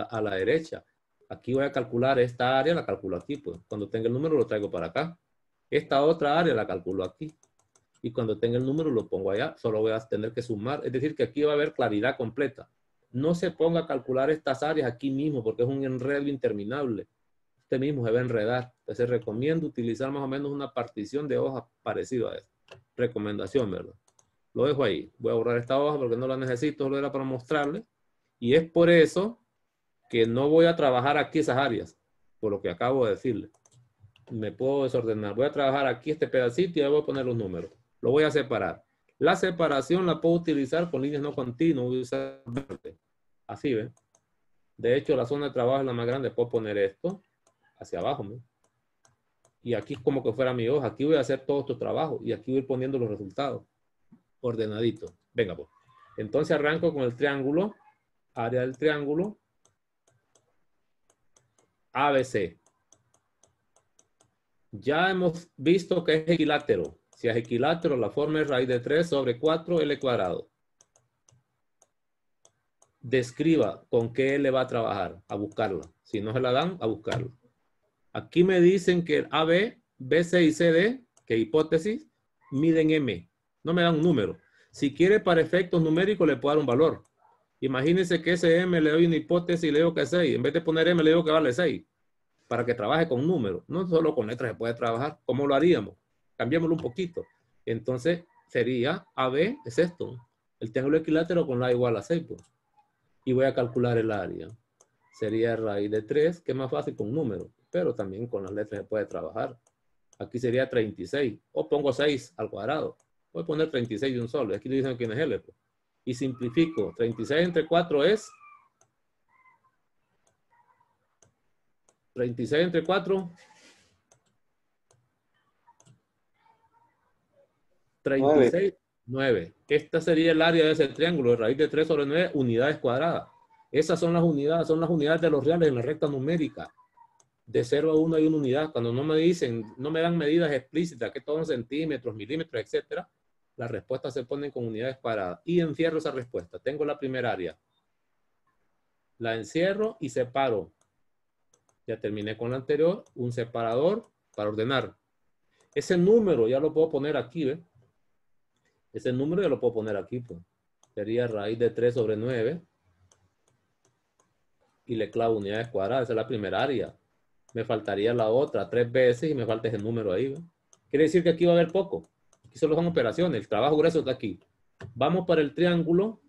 a la derecha. Aquí voy a calcular esta área, la calculo aquí. Pues. Cuando tenga el número lo traigo para acá. Esta otra área la calculo aquí. Y cuando tenga el número lo pongo allá. Solo voy a tener que sumar. Es decir, que aquí va a haber claridad completa. No se ponga a calcular estas áreas aquí mismo porque es un enredo interminable. Este mismo se va a enredar. Entonces recomiendo utilizar más o menos una partición de hojas parecida a esta. Recomendación, ¿verdad? Lo dejo ahí. Voy a borrar esta hoja porque no la necesito, solo era para mostrarle. Y es por eso que no voy a trabajar aquí esas áreas, por lo que acabo de decirle. Me puedo desordenar. Voy a trabajar aquí este pedacito y ahí voy a poner los números. Lo voy a separar. La separación la puedo utilizar con líneas no continuas. Así, ¿ven? De hecho, la zona de trabajo es la más grande. Puedo poner esto hacia abajo. Y aquí como que fuera mi hoja. Aquí voy a hacer todo estos trabajo. Y aquí voy poniendo los resultados ordenadito. Venga, pues. Entonces arranco con el triángulo, área del triángulo, ABC. Ya hemos visto que es equilátero. Si es equilátero, la forma es raíz de 3 sobre 4L cuadrado. Describa con qué L va a trabajar, a buscarlo. Si no se la dan, a buscarlo. Aquí me dicen que AB, BC y CD, que hipótesis, miden M. No me da un número. Si quiere para efectos numéricos le puedo dar un valor. Imagínense que ese m le doy una hipótesis y le digo que es 6. En vez de poner m le digo que vale 6. Para que trabaje con números. No solo con letras se puede trabajar. ¿Cómo lo haríamos? Cambiémoslo un poquito. Entonces sería AB es esto. El triángulo equilátero con la igual a 6. Pues. Y voy a calcular el área. Sería raíz de 3, que es más fácil con números. Pero también con las letras se puede trabajar. Aquí sería 36. O pongo 6 al cuadrado. Voy a poner 36 y un solo. Aquí lo dicen quién es L. Pues. Y simplifico. 36 entre 4 es... 36 entre 4... 36, 9. Esta sería el área de ese triángulo, de raíz de 3 sobre 9, unidades cuadradas. Esas son las unidades, son las unidades de los reales en la recta numérica. De 0 a 1 hay una unidad. Cuando no me dicen, no me dan medidas explícitas, que todos centímetros, milímetros, etcétera, las respuestas se ponen con unidades paradas y encierro esa respuesta. Tengo la primera área. La encierro y separo. Ya terminé con la anterior, un separador para ordenar. Ese número ya lo puedo poner aquí, ¿ve? Ese número ya lo puedo poner aquí, pues. Sería raíz de 3 sobre 9. Y le clavo unidades cuadradas, esa es la primera área. Me faltaría la otra tres veces y me falta ese número ahí, Quiere decir que aquí va a haber poco. Aquí solo son operaciones, el trabajo grueso está aquí. Vamos para el triángulo,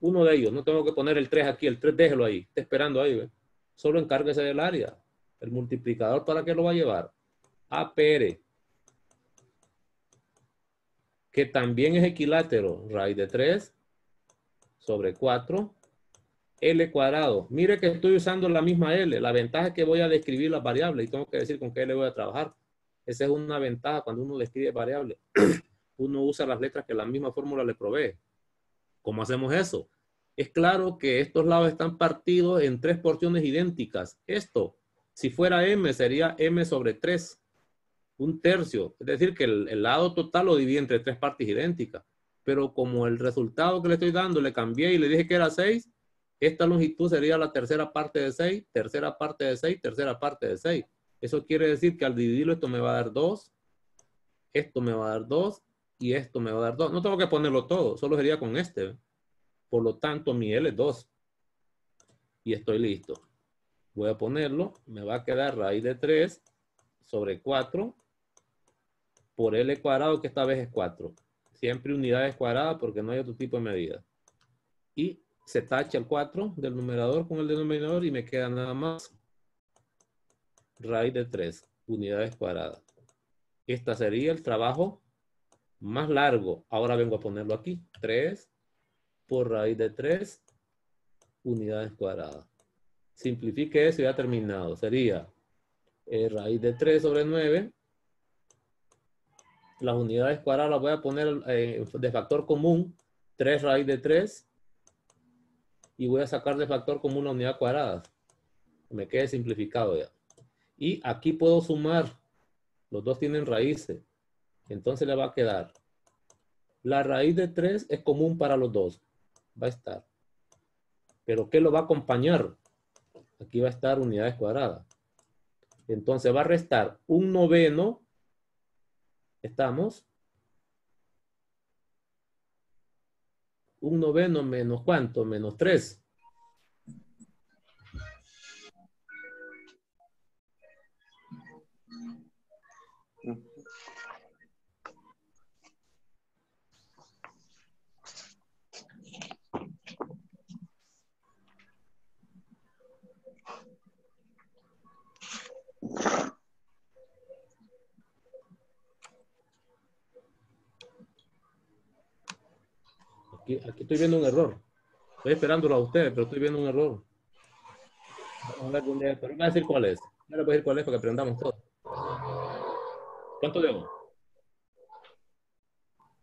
uno de ellos, no tengo que poner el 3 aquí, el 3 déjelo ahí, está esperando ahí, solo encárguese del área. El multiplicador, ¿para qué lo va a llevar? APR, que también es equilátero, raíz de 3 sobre 4, L cuadrado. Mire que estoy usando la misma L, la ventaja es que voy a describir las variables y tengo que decir con qué L voy a trabajar. Esa es una ventaja cuando uno le escribe variables. uno usa las letras que la misma fórmula le provee. ¿Cómo hacemos eso? Es claro que estos lados están partidos en tres porciones idénticas. Esto, si fuera m, sería m sobre 3, un tercio. Es decir, que el, lado total lo divide entre tres partes idénticas. Pero como el resultado que le estoy dando le cambié y le dije que era 6, esta longitud sería la tercera parte de 6, tercera parte de 6, tercera parte de 6. Eso quiere decir que al dividirlo esto me va a dar 2, esto me va a dar 2 y esto me va a dar 2. No tengo que ponerlo todo, solo sería con este. Por lo tanto, mi L es 2. Y estoy listo. Voy a ponerlo, me va a quedar raíz de 3 sobre 4 por L cuadrado, que esta vez es 4. Siempre unidades cuadradas porque no hay otro tipo de medida. Y se tacha el 4 del numerador con el denominador y me queda nada más raíz de 3 unidades cuadradas. Este sería el trabajo más largo. Ahora vengo a ponerlo aquí. 3 por raíz de 3 unidades cuadradas. Simplifique eso y ya terminado. Sería eh, raíz de 3 sobre 9. Las unidades cuadradas las voy a poner eh, de factor común. 3 raíz de 3. Y voy a sacar de factor común la unidad cuadrada. Me quede simplificado ya. Y aquí puedo sumar. Los dos tienen raíces. Entonces le va a quedar. La raíz de 3 es común para los dos. Va a estar. ¿Pero qué lo va a acompañar? Aquí va a estar unidades cuadradas. Entonces va a restar un noveno. ¿Estamos? Un noveno menos cuánto? Menos 3. Aquí, estoy viendo un error. Estoy esperándolo a ustedes, pero estoy viendo un error. Vamos a ver pero no voy a decir cuál es. No voy a decir cuál es para que aprendamos todos. ¿Cuánto debo?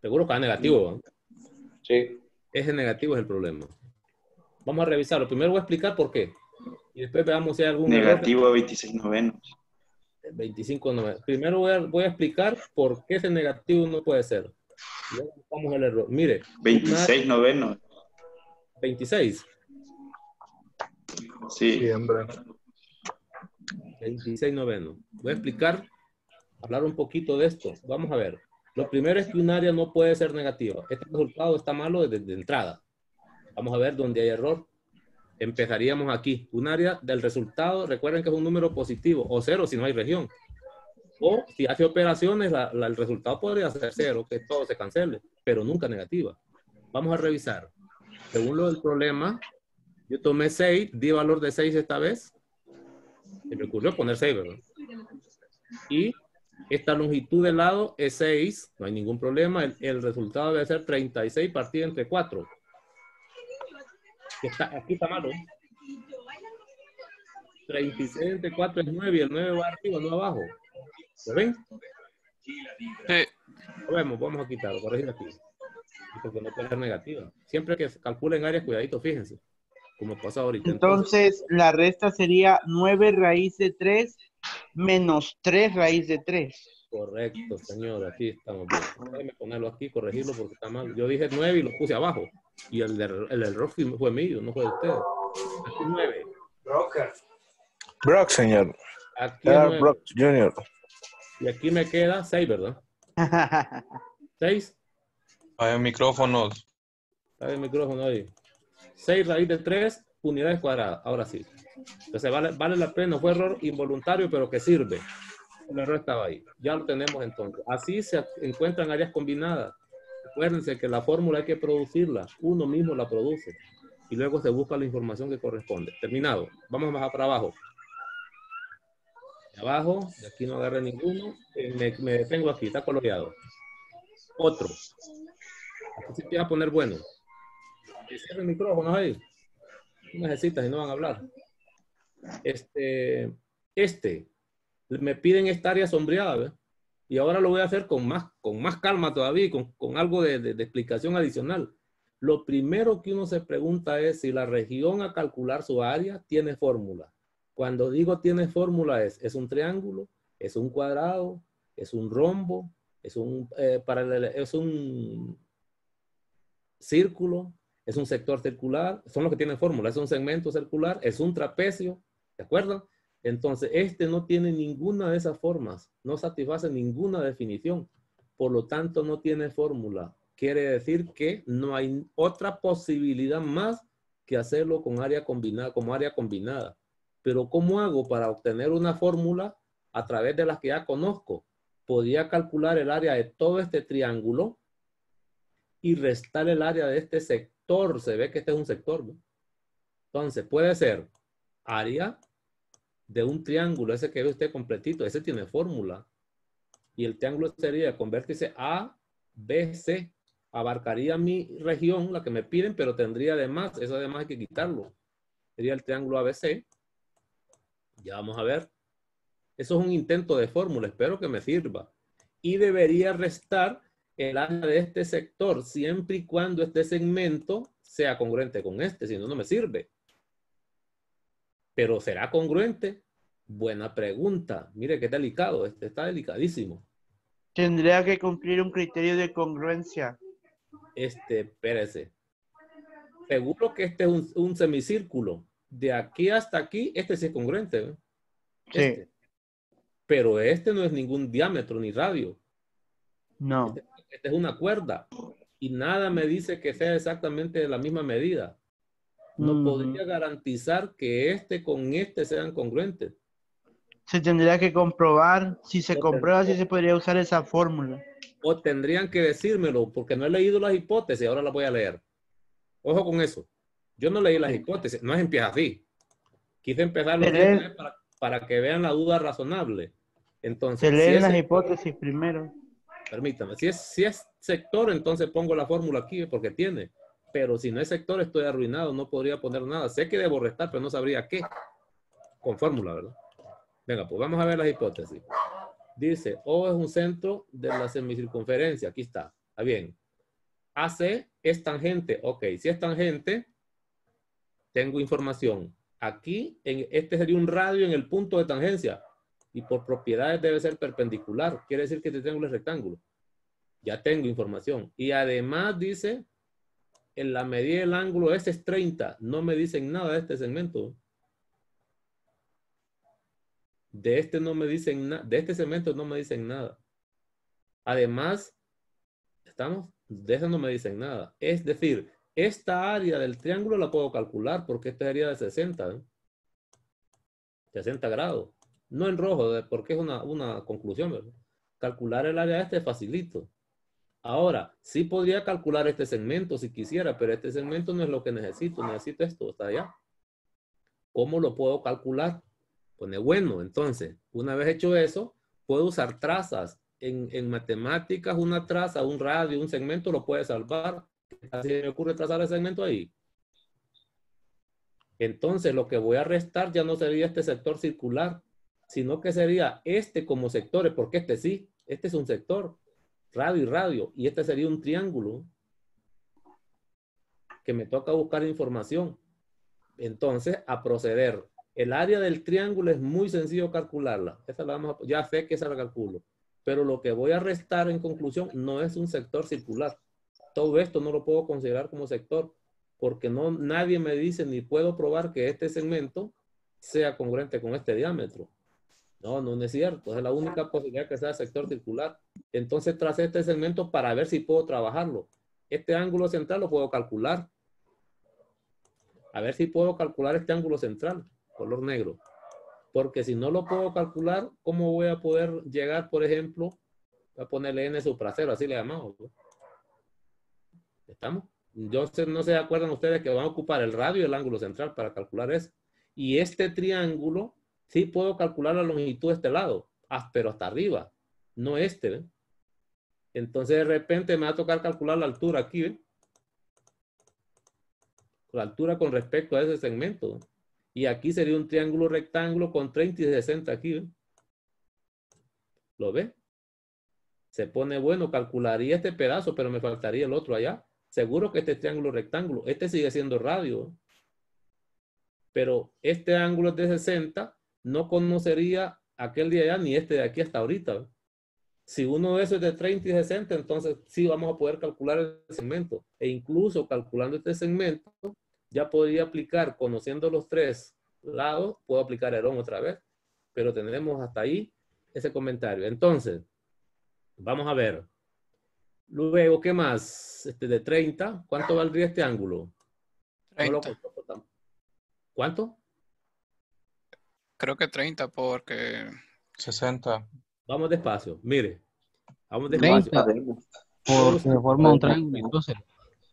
Seguro que es negativo. Sí. Ese negativo es el problema. Vamos a revisarlo. Primero voy a explicar por qué. Y después veamos si hay algún... Negativo a 26 novenos. 25 Primero voy a explicar por qué ese negativo no puede ser. Vamos el error. Mire. 26 noveno. 26. Sí. 26 noveno. Voy a explicar, hablar un poquito de esto. Vamos a ver. Lo primero es que un área no puede ser negativa. Este resultado está malo desde entrada. Vamos a ver dónde hay error. Empezaríamos aquí. Un área del resultado, recuerden que es un número positivo o cero si no hay región. O si hace operaciones, el resultado podría ser cero, que todo se cancele, pero nunca negativa. Vamos a revisar. Según lo del problema, yo tomé 6, di valor de 6 esta vez. Se me ocurrió poner 6, ¿verdad? Y esta longitud del lado es 6, no hay ningún problema. El, resultado debe ser 36 partido entre 4. aquí está malo. 36 entre 4 es 9 y el 9 va arriba, no abajo. ¿Se ven? Sí. Lo vemos, vamos a quitarlo, corregir aquí. Porque no puede ser negativa. Siempre que calculen áreas, cuidadito, fíjense. Como pasa ahorita. Entonces, la resta sería 9 raíz de 3 menos 3 raíz de 3. Correcto, señor. Aquí estamos bien. Déjeme ponerlo aquí, corregirlo porque está mal. Yo dije 9 y lo puse abajo. Y el, el Rock fue mío, no fue de usted. Aquí 9. Broker. Brock, señor. Aquí Brock Jr. Y aquí me queda 6, ¿verdad? 6. Hay micrófonos. Hay micrófono ahí. 6 raíz de 3, unidades cuadradas. Ahora sí. Entonces vale, vale la pena, fue error involuntario, pero que sirve. El error estaba ahí. Ya lo tenemos entonces. Así se encuentran áreas combinadas. Acuérdense que la fórmula hay que producirla. Uno mismo la produce. Y luego se busca la información que corresponde. Terminado. Vamos más para abajo abajo, de aquí no agarré ninguno, eh, me, me detengo aquí, está coloreado. Otro. Aquí se empieza a poner bueno. Cierre el micrófono ahí. No necesitas y no van a hablar. Este, este, me piden esta área sombreada, ¿ves? Y ahora lo voy a hacer con más, con más calma todavía, con, con algo de, de explicación adicional. Lo primero que uno se pregunta es si la región a calcular su área tiene fórmula. Cuando digo tiene fórmula es, es un triángulo, es un cuadrado, es un rombo, es un, eh, es un círculo, es un sector circular, son los que tienen fórmula, es un segmento circular, es un trapecio, ¿de acuerdo? Entonces, este no tiene ninguna de esas formas, no satisface ninguna definición, por lo tanto no tiene fórmula. Quiere decir que no hay otra posibilidad más que hacerlo con área combinada, como área combinada. Pero ¿cómo hago para obtener una fórmula a través de las que ya conozco? Podría calcular el área de todo este triángulo y restar el área de este sector. Se ve que este es un sector, ¿no? Entonces, puede ser área de un triángulo, ese que ve usted completito, ese tiene fórmula. Y el triángulo sería, con A, B, Abarcaría mi región, la que me piden, pero tendría además, eso además hay que quitarlo. Sería el triángulo ABC. Ya vamos a ver. Eso es un intento de fórmula, espero que me sirva. Y debería restar el área de este sector, siempre y cuando este segmento sea congruente con este, si no, no me sirve. Pero ¿será congruente? Buena pregunta. Mire qué delicado, este está delicadísimo. Tendría que cumplir un criterio de congruencia. Este, espérese. Seguro que este es un, un semicírculo de aquí hasta aquí, este sí es congruente. ¿eh? Sí. Este. Pero este no es ningún diámetro ni radio. No. Este, este, es una cuerda. Y nada me dice que sea exactamente de la misma medida. No mm. podría garantizar que este con este sean congruentes. Se tendría que comprobar. Si se comprueba, si se podría usar esa fórmula. O tendrían que decírmelo, porque no he leído las hipótesis, ahora las voy a leer. Ojo con eso. Yo no leí las hipótesis, no es empieza así. Quise empezar para, que vean la duda razonable. Entonces, se leen las hipótesis primero. Permítame, si es, si es sector, entonces pongo la fórmula aquí porque tiene. Pero si no es sector, estoy arruinado, no podría poner nada. Sé que debo restar, pero no sabría qué. Con fórmula, ¿verdad? Venga, pues vamos a ver las hipótesis. Dice, O es un centro de la semicircunferencia. Aquí está. Está bien. AC es tangente. Ok, si es tangente, tengo información. Aquí, en, este sería un radio en el punto de tangencia y por propiedades debe ser perpendicular. Quiere decir que este triángulo es rectángulo. Ya tengo información. Y además dice, en la medida del ángulo este es 30. No me dicen nada de este segmento. De este no me dicen nada. De este segmento no me dicen nada. Además, ¿estamos? De eso no me dicen nada. Es decir, esta área del triángulo la puedo calcular porque esta área de 60. 60 ¿eh? grados. No en rojo, eh, porque es una, conclusión. Calcular el área de este es facilito. Ahora, sí podría calcular este segmento si quisiera, pero este segmento no es lo que necesito. Necesito esto, está allá. ¿Cómo lo puedo calcular? Pone bueno, entonces, una vez hecho eso, puedo usar trazas. En, en matemáticas, una traza, un radio, un segmento lo puede salvar Así me ocurre trazar el segmento ahí. Entonces, lo que voy a restar ya no sería este sector circular, sino que sería este como sectores, porque este sí, este es un sector, radio y radio, y este sería un triángulo que me toca buscar información. Entonces, a proceder. El área del triángulo es muy sencillo calcularla. Esa la vamos ya sé que esa la calculo. Pero lo que voy a restar en conclusión no es un sector circular todo esto no lo puedo considerar como sector, porque no, nadie me dice ni puedo probar que este segmento sea congruente con este diámetro. No, no es cierto. Es la única posibilidad que sea sector circular. Entonces tracé este segmento para ver si puedo trabajarlo. Este ángulo central lo puedo calcular. A ver si puedo calcular este ángulo central, color negro. Porque si no lo puedo calcular, ¿cómo voy a poder llegar, por ejemplo, a ponerle n supra cero? Así le llamamos. ¿Estamos? Yo no se acuerdan ustedes que van a ocupar el radio y el ángulo central para calcular eso. Y este triángulo, sí puedo calcular la longitud de este lado, ah, pero hasta arriba, no este. Entonces, de repente me va a tocar calcular la altura aquí. ¿ven? La altura con respecto a ese segmento. Y aquí sería un triángulo rectángulo con 30 y 60 aquí. ¿ven? ¿Lo ve? Se pone bueno, calcularía este pedazo, pero me faltaría el otro allá. Seguro que este triángulo rectángulo, este sigue siendo radio, pero este ángulo de 60 no conocería aquel día allá ni este de aquí hasta ahorita. Si uno de esos es de 30 y 60, entonces sí vamos a poder calcular el segmento. E incluso calculando este segmento, ya podría aplicar, conociendo los tres lados, puedo aplicar Herón otra vez. Pero tenemos hasta ahí ese comentario. Entonces, vamos a ver. Luego, ¿qué más? Este, de 30, ¿cuánto valdría este ángulo? 30. Pues, ¿Cuánto? Creo que 30 porque... 60. Vamos despacio, mire. Vamos despacio. 30 forma un triángulo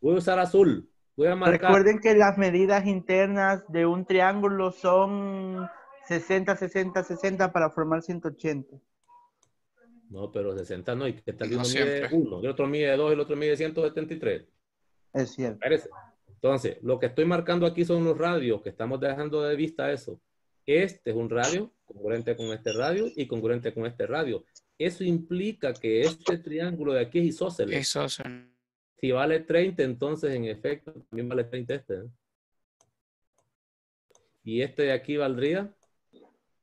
Voy a usar azul. Voy a marcar. Recuerden que las medidas internas de un triángulo son 60, 60, 60 para formar 180. No, pero 60 no. ¿Y que tal que uno mide 1, el otro mide 2, el otro mide 173? Es cierto. Entonces, lo que estoy marcando aquí son los radios, que estamos dejando de vista eso. Este es un radio congruente con este radio y congruente con este radio. Eso implica que este triángulo de aquí es isósceles. Si vale 30, entonces en efecto también vale 30 este. ¿eh? Y este de aquí valdría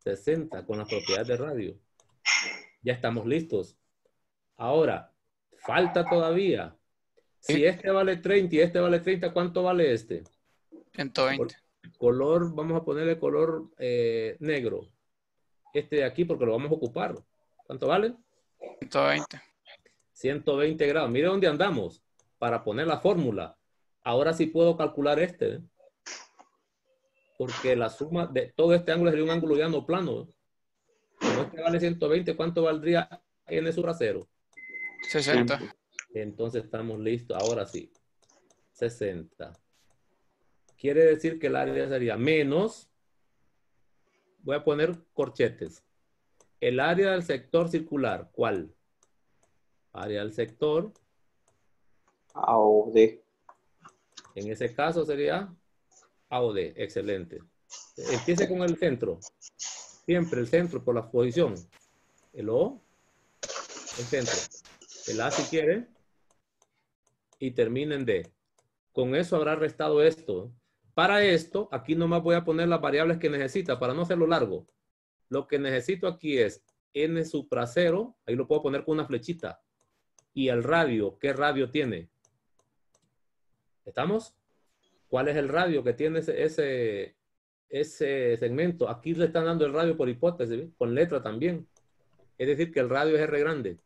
60 con las propiedades de radio ya estamos listos. Ahora, falta todavía. Si este vale 30 y este vale 30, ¿cuánto vale este? 120. color, vamos a ponerle color eh, negro. Este de aquí porque lo vamos a ocupar. ¿Cuánto vale? 120. 120 grados. Mire dónde andamos para poner la fórmula. Ahora sí puedo calcular este. ¿eh? Porque la suma de todo este ángulo de un ángulo llano plano. ¿eh? no te vale 120, ¿cuánto valdría N su rasero 60. Entonces estamos listos, ahora sí. 60. Quiere decir que el área sería menos, voy a poner corchetes. El área del sector circular, ¿cuál? Área del sector. AOD. En ese caso sería AOD, excelente. Empiece con el centro. Siempre el centro por la posición. El O, el centro. El A si quiere. Y terminen en D. Con eso habrá restado esto. Para esto, aquí nomás voy a poner las variables que necesita para no hacerlo largo. Lo que necesito aquí es n sub 0. Ahí lo puedo poner con una flechita. Y el radio, ¿qué radio tiene? ¿Estamos? ¿Cuál es el radio que tiene ese, ese segmento. Aquí le están dando el radio por hipótesis, con letra también. Es decir, que el radio es R grande.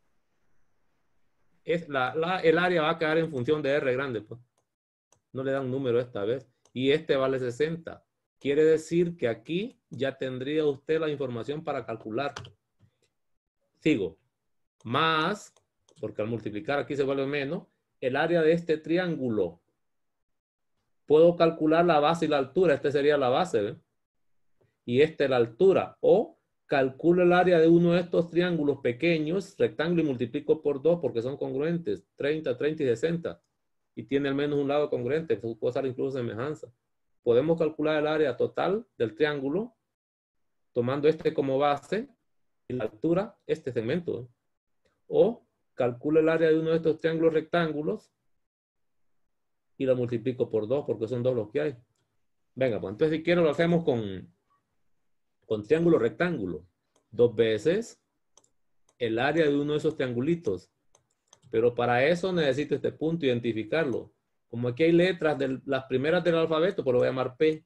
Es la, el área va a quedar en función de R grande. Pues. No le dan número esta vez. Y este vale 60. Quiere decir que aquí ya tendría usted la información para calcular. Sigo. Más, porque al multiplicar aquí se vuelve menos, el área de este triángulo puedo calcular la base y la altura. esta sería la base, Y esta es la altura. O calculo el área de uno de estos triángulos pequeños, rectángulo, y multiplico por dos porque son congruentes, 30, 30 y 60. Y tiene al menos un lado congruente, puedo usar incluso semejanza. Podemos calcular el área total del triángulo tomando este como base y la altura, este segmento. O calculo el área de uno de estos triángulos rectángulos y lo multiplico por dos porque son dos los que hay. Venga, pues entonces si quiero lo hacemos con, con triángulo rectángulo. Dos veces el área de uno de esos triangulitos. Pero para eso necesito este punto, identificarlo. Como aquí hay letras, de las primeras del alfabeto, pues lo voy a llamar P.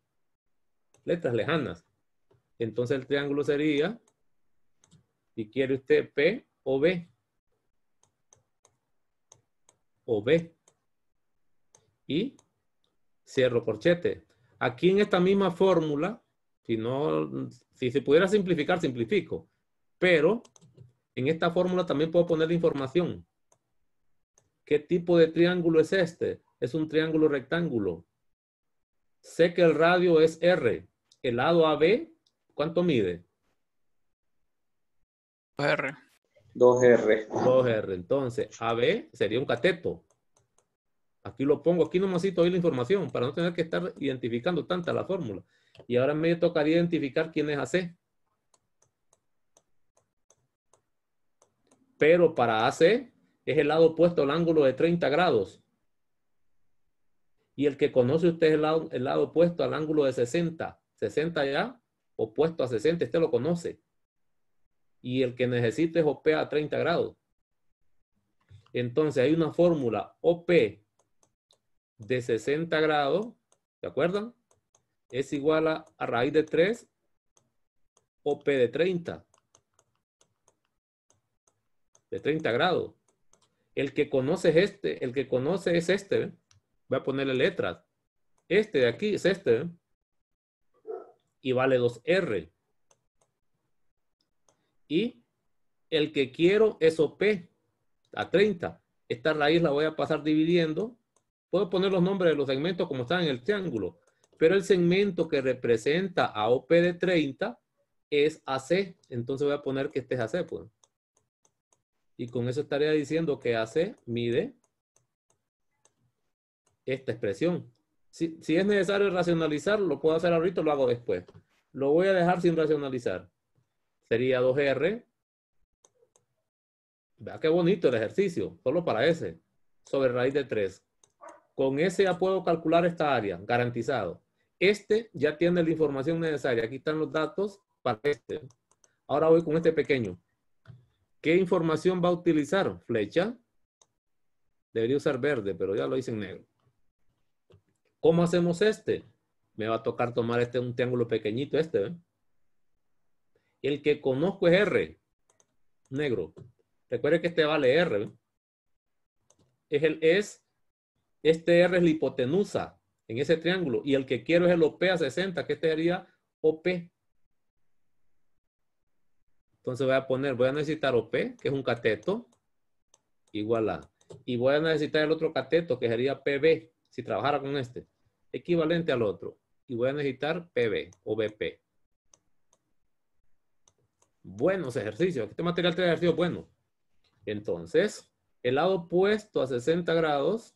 Letras lejanas. Entonces el triángulo sería, si quiere usted P o B. O B y cierro corchete. Aquí en esta misma fórmula, si no, si se pudiera simplificar, simplifico. Pero en esta fórmula también puedo poner información. ¿Qué tipo de triángulo es este? Es un triángulo rectángulo. Sé que el radio es R. El lado AB, ¿cuánto mide? r 2R. 2R. Entonces, AB sería un cateto. Aquí lo pongo, aquí nomásito ahí la información para no tener que estar identificando tanta la fórmula. Y ahora me tocaría identificar quién es AC. Pero para AC es el lado opuesto al ángulo de 30 grados. Y el que conoce usted es el lado, el lado opuesto al ángulo de 60. 60 ya, opuesto a 60, usted lo conoce. Y el que necesita es OP a 30 grados. Entonces hay una fórmula OP de 60 grados, ¿de acuerdo? Es igual a, raíz de 3 o P de 30. De 30 grados. El que conoce es este, el que conoce es este. Voy a ponerle letras. Este de aquí es este. Y vale 2R. Y el que quiero es OP a 30. Esta raíz la voy a pasar dividiendo Puedo poner los nombres de los segmentos como están en el triángulo, pero el segmento que representa a OP de 30 es AC. Entonces voy a poner que este es AC. Pues. Y con eso estaría diciendo que AC mide esta expresión. Si, es necesario racionalizar, lo puedo hacer ahorita lo hago después. Lo voy a dejar sin racionalizar. Sería 2R. Vea qué bonito el ejercicio, solo para ese. Sobre raíz de 3. Con ese ya puedo calcular esta área, garantizado. Este ya tiene la información necesaria. Aquí están los datos para este. Ahora voy con este pequeño. ¿Qué información va a utilizar? Flecha. Debería usar verde, pero ya lo hice en negro. ¿Cómo hacemos este? Me va a tocar tomar este un triángulo pequeñito, este. El que conozco es R, negro. Recuerde que este vale R. Es el S. Este R es la hipotenusa en ese triángulo. Y el que quiero es el OP a 60, que este sería OP. Entonces voy a poner, voy a necesitar OP, que es un cateto, igual a. Y voy a necesitar el otro cateto, que sería PB, si trabajara con este, equivalente al otro. Y voy a necesitar PB o BP. Buenos ejercicios. Este material ejercicio ejercicios bueno. Entonces, el lado opuesto a 60 grados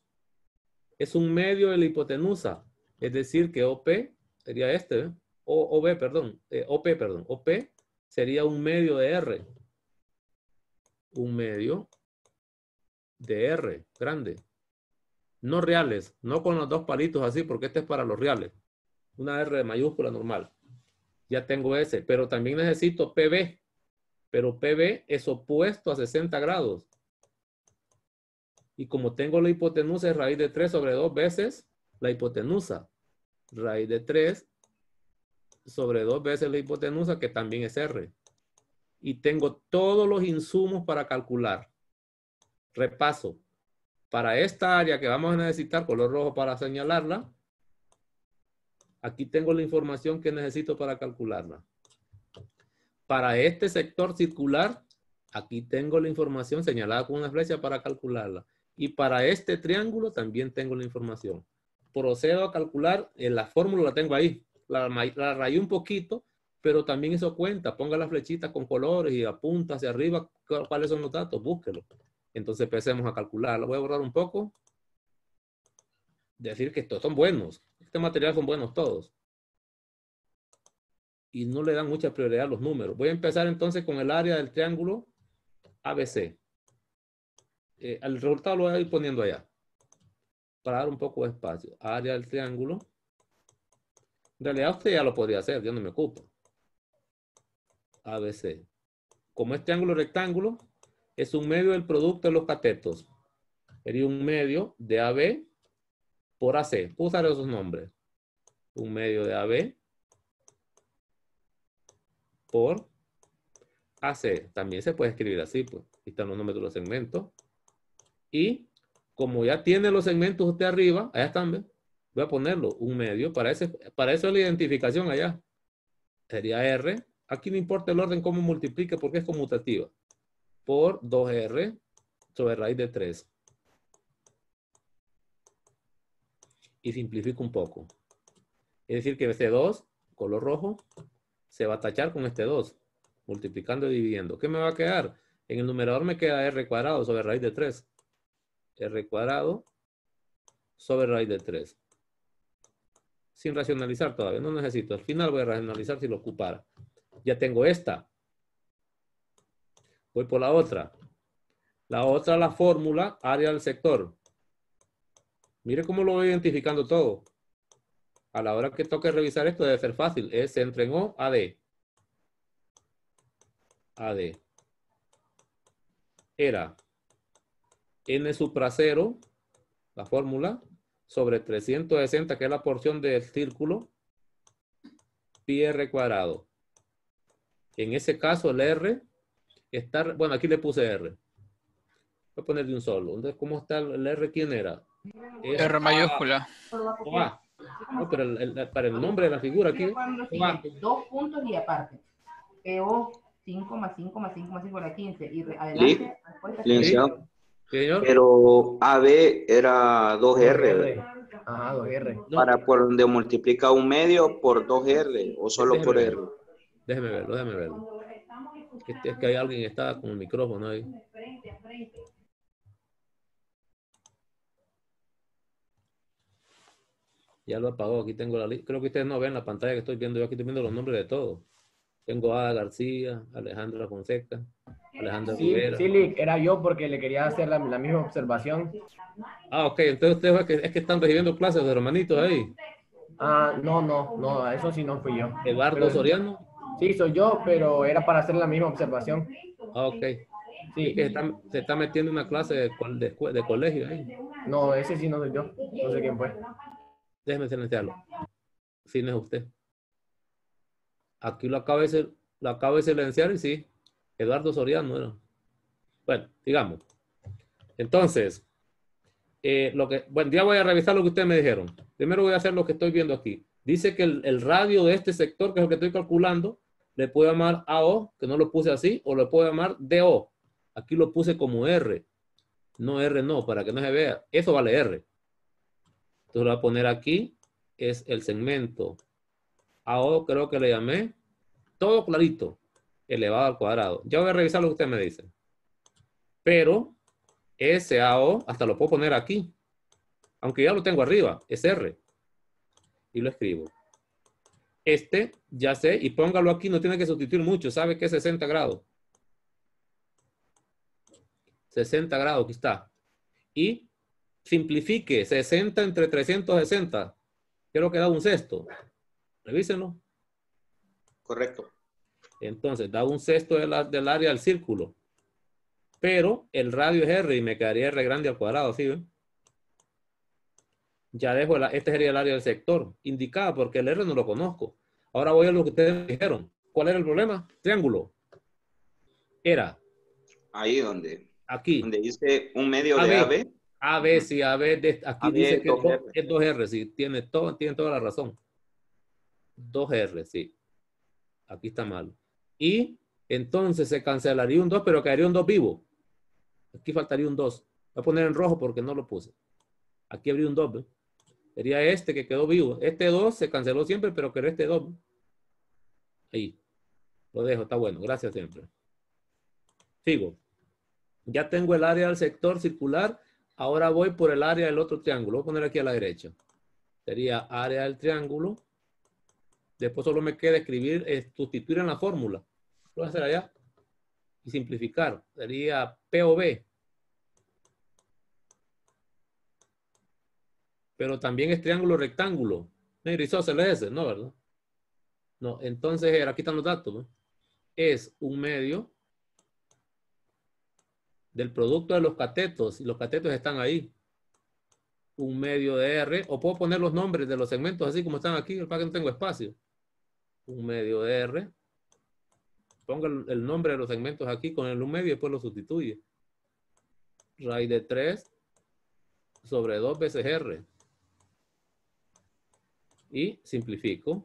es un medio de la hipotenusa, es decir, que OP sería este, o, OB, perdón, eh, OP, perdón, OP sería un medio de R, un medio de R, grande. No reales, no con los dos palitos así, porque este es para los reales. Una R de mayúscula normal. Ya tengo ese, pero también necesito PB. Pero PB es opuesto a 60 grados. Y como tengo la hipotenusa, es raíz de 3 sobre 2 veces la hipotenusa. Raíz de 3 sobre 2 veces la hipotenusa, que también es R. Y tengo todos los insumos para calcular. Repaso. Para esta área que vamos a necesitar, color rojo para señalarla, aquí tengo la información que necesito para calcularla. Para este sector circular, aquí tengo la información señalada con una flecha para calcularla. Y para este triángulo también tengo la información. Procedo a calcular, eh, la fórmula la tengo ahí. La, la rayé un poquito, pero también eso cuenta. Ponga las flechitas con colores y apunta hacia arriba cuáles son los datos, búsquelo. Entonces empecemos a calcular. Lo voy a borrar un poco. Decir que estos son buenos. Este material son buenos todos. Y no le dan mucha prioridad a los números. Voy a empezar entonces con el área del triángulo ABC. Eh, el resultado lo voy a ir poniendo allá. Para dar un poco de espacio. Área del triángulo. En realidad usted ya lo podría hacer, yo no me ocupo. ABC. Como es este triángulo rectángulo, es un medio del producto de los catetos. Sería un medio de AB por AC. usar esos nombres. Un medio de AB por AC. También se puede escribir así, pues. están los nombres de los segmentos. Y como ya tiene los segmentos de arriba, allá están, voy a ponerlo, un medio, para, para eso la identificación allá. Sería R. Aquí no importa el orden cómo multiplique, porque es conmutativa. Por 2R sobre raíz de 3. Y simplifico un poco. Es decir, que este 2, color rojo, se va a tachar con este 2, multiplicando y dividiendo. ¿Qué me va a quedar? En el numerador me queda R cuadrado sobre raíz de 3 r cuadrado sobre raíz de 3. Sin racionalizar todavía, no necesito. Al final voy a racionalizar si lo ocupar. Ya tengo esta. Voy por la otra. La otra, la fórmula, área del sector. Mire cómo lo voy identificando todo. A la hora que toque revisar esto debe ser fácil. Es entre en O, AD. AD. Era n supra 0, la fórmula, sobre 360, que es la porción del círculo, pi r cuadrado. En ese caso, el r está, bueno, aquí le puse r. Voy a poner de un solo. Entonces, ¿cómo está el r? ¿Quién era? r mayúscula. pero el, para el nombre de la figura aquí. Dos puntos y aparte. EO 5 más 5 más 5 más 5 a la 15. Y adelante. Lic, pero AB era 2R. Para por donde multiplica un medio por 2R o solo por R. Déjeme verlo, déjeme verlo. es que hay alguien que está con el micrófono ahí. Ya lo apagó, aquí tengo la lista. Creo que ustedes no ven la pantalla que estoy viendo. Yo aquí estoy viendo los nombres de todos. Tengo a García, Alejandra Fonseca, Alejandro sí, Sí, era yo porque le quería hacer la, misma observación. Ah, ok, entonces ustedes es que, están recibiendo clases de hermanitos ahí. Ah, no, no, no, eso sí no fui yo. ¿Eduardo Soriano? Sí, soy yo, pero era para hacer la misma observación. Ah, ok. Sí. que se está metiendo una clase de, colegio ahí. No, ese sí no soy yo. No sé quién fue. Déjeme silenciarlo. Sí, no es usted. Aquí lo acabe de, lo acabo de silenciar y sí, Eduardo Soriano Bueno, digamos. Entonces, eh, lo que, bueno, ya voy a revisar lo que ustedes me dijeron. Primero voy a hacer lo que estoy viendo aquí. Dice que el, radio de este sector, que es lo que estoy calculando, le puedo llamar AO, que no lo puse así, o le puedo llamar DO. Aquí lo puse como R. No R no, para que no se vea. Eso vale R. Entonces lo voy a poner aquí. Es el segmento AO, creo que le llamé. Todo clarito elevado al cuadrado. Ya voy a revisar lo que usted me dicen. Pero SAO hasta lo puedo poner aquí. Aunque ya lo tengo arriba, SR Y lo escribo. Este, ya sé, y póngalo aquí, no tiene que sustituir mucho, sabe que es 60 grados. 60 grados, aquí está. Y simplifique, 60 entre 360. Creo que da un sexto. Revísenlo. Correcto. Entonces, da un sexto del área del círculo. Pero el radio es R y me quedaría R grande al cuadrado, ¿sí Ya dejo, la, este sería el área del sector, indicada porque el R no lo conozco. Ahora voy a lo que ustedes dijeron. ¿Cuál era el problema? Triángulo. Era. Ahí donde. Aquí. Donde dice un medio de AB. AB, sí, AB, de, aquí dice que es 2R, sí, tiene, todo, tiene toda la razón. 2R, sí. Aquí está mal y entonces se cancelaría un 2, pero quedaría un 2 vivo. Aquí faltaría un 2. Voy a poner en rojo porque no lo puse. Aquí habría un 2. Sería este que quedó vivo. Este 2 se canceló siempre, pero quedó este 2. Ahí. Lo dejo, está bueno. Gracias siempre. Sigo. Ya tengo el área del sector circular. Ahora voy por el área del otro triángulo. Voy a poner aquí a la derecha. Sería área del triángulo Después solo me queda escribir, eh, sustituir en la fórmula. Lo voy a hacer allá y simplificar. Sería POB. Pero también es triángulo rectángulo. No isósceles ese, ¿no? ¿Verdad? No, entonces eh, aquí están los datos. Es un medio del producto de los catetos. Y los catetos están ahí. Un medio de R. O puedo poner los nombres de los segmentos así como están aquí para que no tengo espacio un medio de R. Pongo el nombre de los segmentos aquí con el un medio y después lo sustituye. Raíz de 3 sobre 2 veces R. Y simplifico.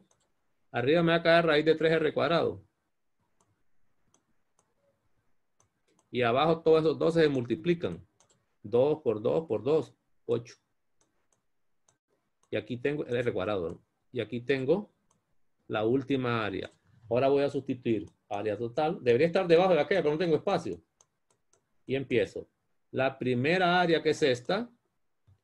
Arriba me va a caer raíz de 3R cuadrado. Y abajo todos esos 12 se multiplican. 2 por 2 por 2, 8. Y aquí tengo el R cuadrado. Y aquí tengo la última área. Ahora voy a sustituir área total. Debería estar debajo de aquella, pero no tengo espacio. Y empiezo. La primera área, que es esta,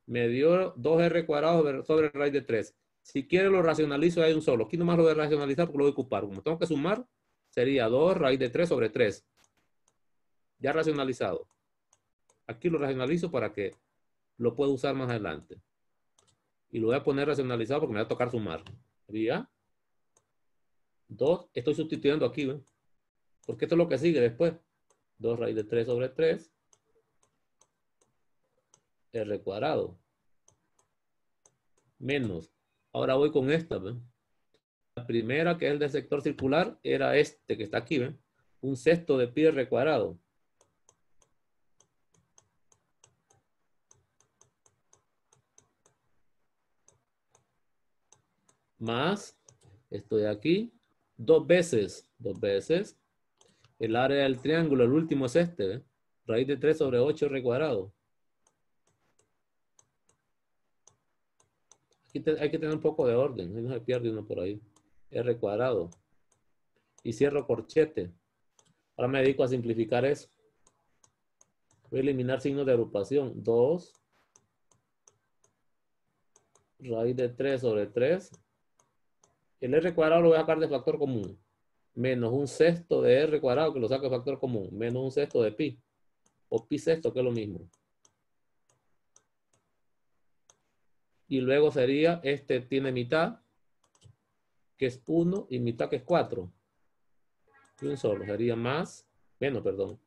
me dio 2r cuadrado sobre raíz de 3. Si quiero lo racionalizo hay un solo. Aquí nomás lo voy a racionalizar porque lo voy a ocupar. Como tengo que sumar, sería 2 raíz de 3 sobre 3. Ya racionalizado. Aquí lo racionalizo para que lo pueda usar más adelante. Y lo voy a poner racionalizado porque me va a tocar sumar. Sería 2, estoy sustituyendo aquí, ¿ven? Porque esto es lo que sigue después. 2 raíz de 3 sobre 3. R cuadrado. Menos. Ahora voy con esta, ¿ven? La primera, que es el del sector circular, era este que está aquí, ¿ven? Un sexto de pi R cuadrado. Más, estoy aquí, dos veces, dos veces, el área del triángulo, el último es este, raíz de 3 sobre 8 r cuadrado. Aquí hay que tener un poco de orden, no se pierde uno por ahí. r cuadrado. Y cierro corchete. Ahora me dedico a simplificar eso. Voy a eliminar signos de agrupación. 2 raíz de 3 sobre 3 el r cuadrado lo voy a sacar de factor común. Menos un sexto de r cuadrado que lo saco de factor común. Menos un sexto de pi. O pi sexto, que es lo mismo. Y luego sería, este tiene mitad, que es 1, y mitad que es 4. Y un solo. Sería más, menos, perdón.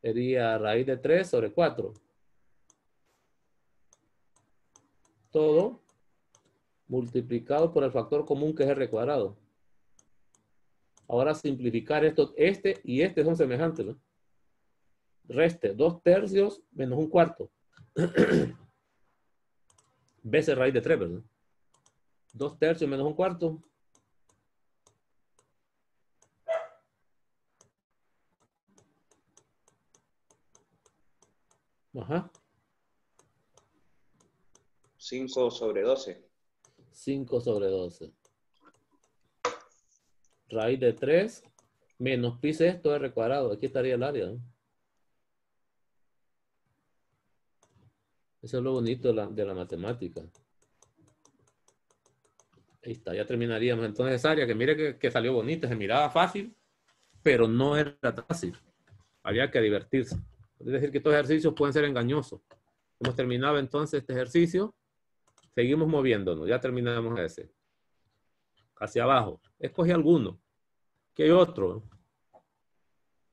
Sería raíz de 3 sobre 4. Todo multiplicado por el factor común que es R cuadrado. Ahora simplificar esto, este y este son semejantes. ¿no? Reste 2 tercios menos un cuarto. veces raíz de 3, ¿verdad? 2 tercios menos un cuarto. Ajá. 5 sobre 12. 5 sobre 12. Raíz de 3 menos pi esto r cuadrado. Aquí estaría el área. Eso es lo bonito de la, matemática. Ahí está, ya terminaríamos entonces esa área, que mire que, salió bonita, se miraba fácil, pero no era fácil. Había que divertirse. Es decir, que estos ejercicios pueden ser engañosos. Hemos terminado entonces este ejercicio. Seguimos moviéndonos, ya terminamos ese. Hacia abajo, escoge alguno. ¿Qué otro?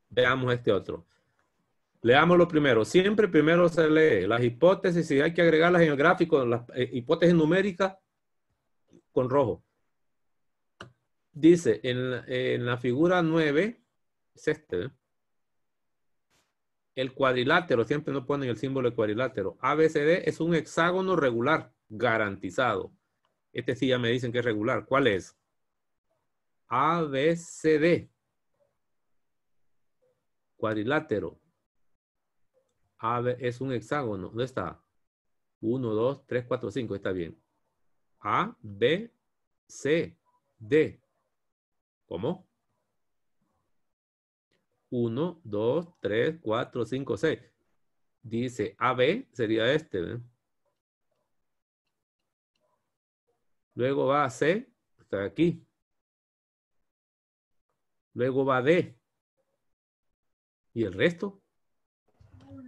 Veamos este otro. Leamos lo primero. Siempre primero se lee las hipótesis, si hay que agregarlas en el gráfico, las eh, hipótesis numéricas con rojo. Dice, en, la, figura 9, es este, ¿eh? el cuadrilátero, siempre no ponen el símbolo de cuadrilátero. ABCD es un hexágono regular garantizado. Este sí ya me dicen que es regular. ¿Cuál es? A, B, C, D. Cuadrilátero. A, es un hexágono. ¿Dónde está? 1, 2, 3, 4, 5. Está bien. A, B, C, D. ¿Cómo? 1, 2, 3, 4, 5, 6. Dice AB sería este. ¿eh? Luego va a C, está aquí. Luego va D. ¿Y el resto?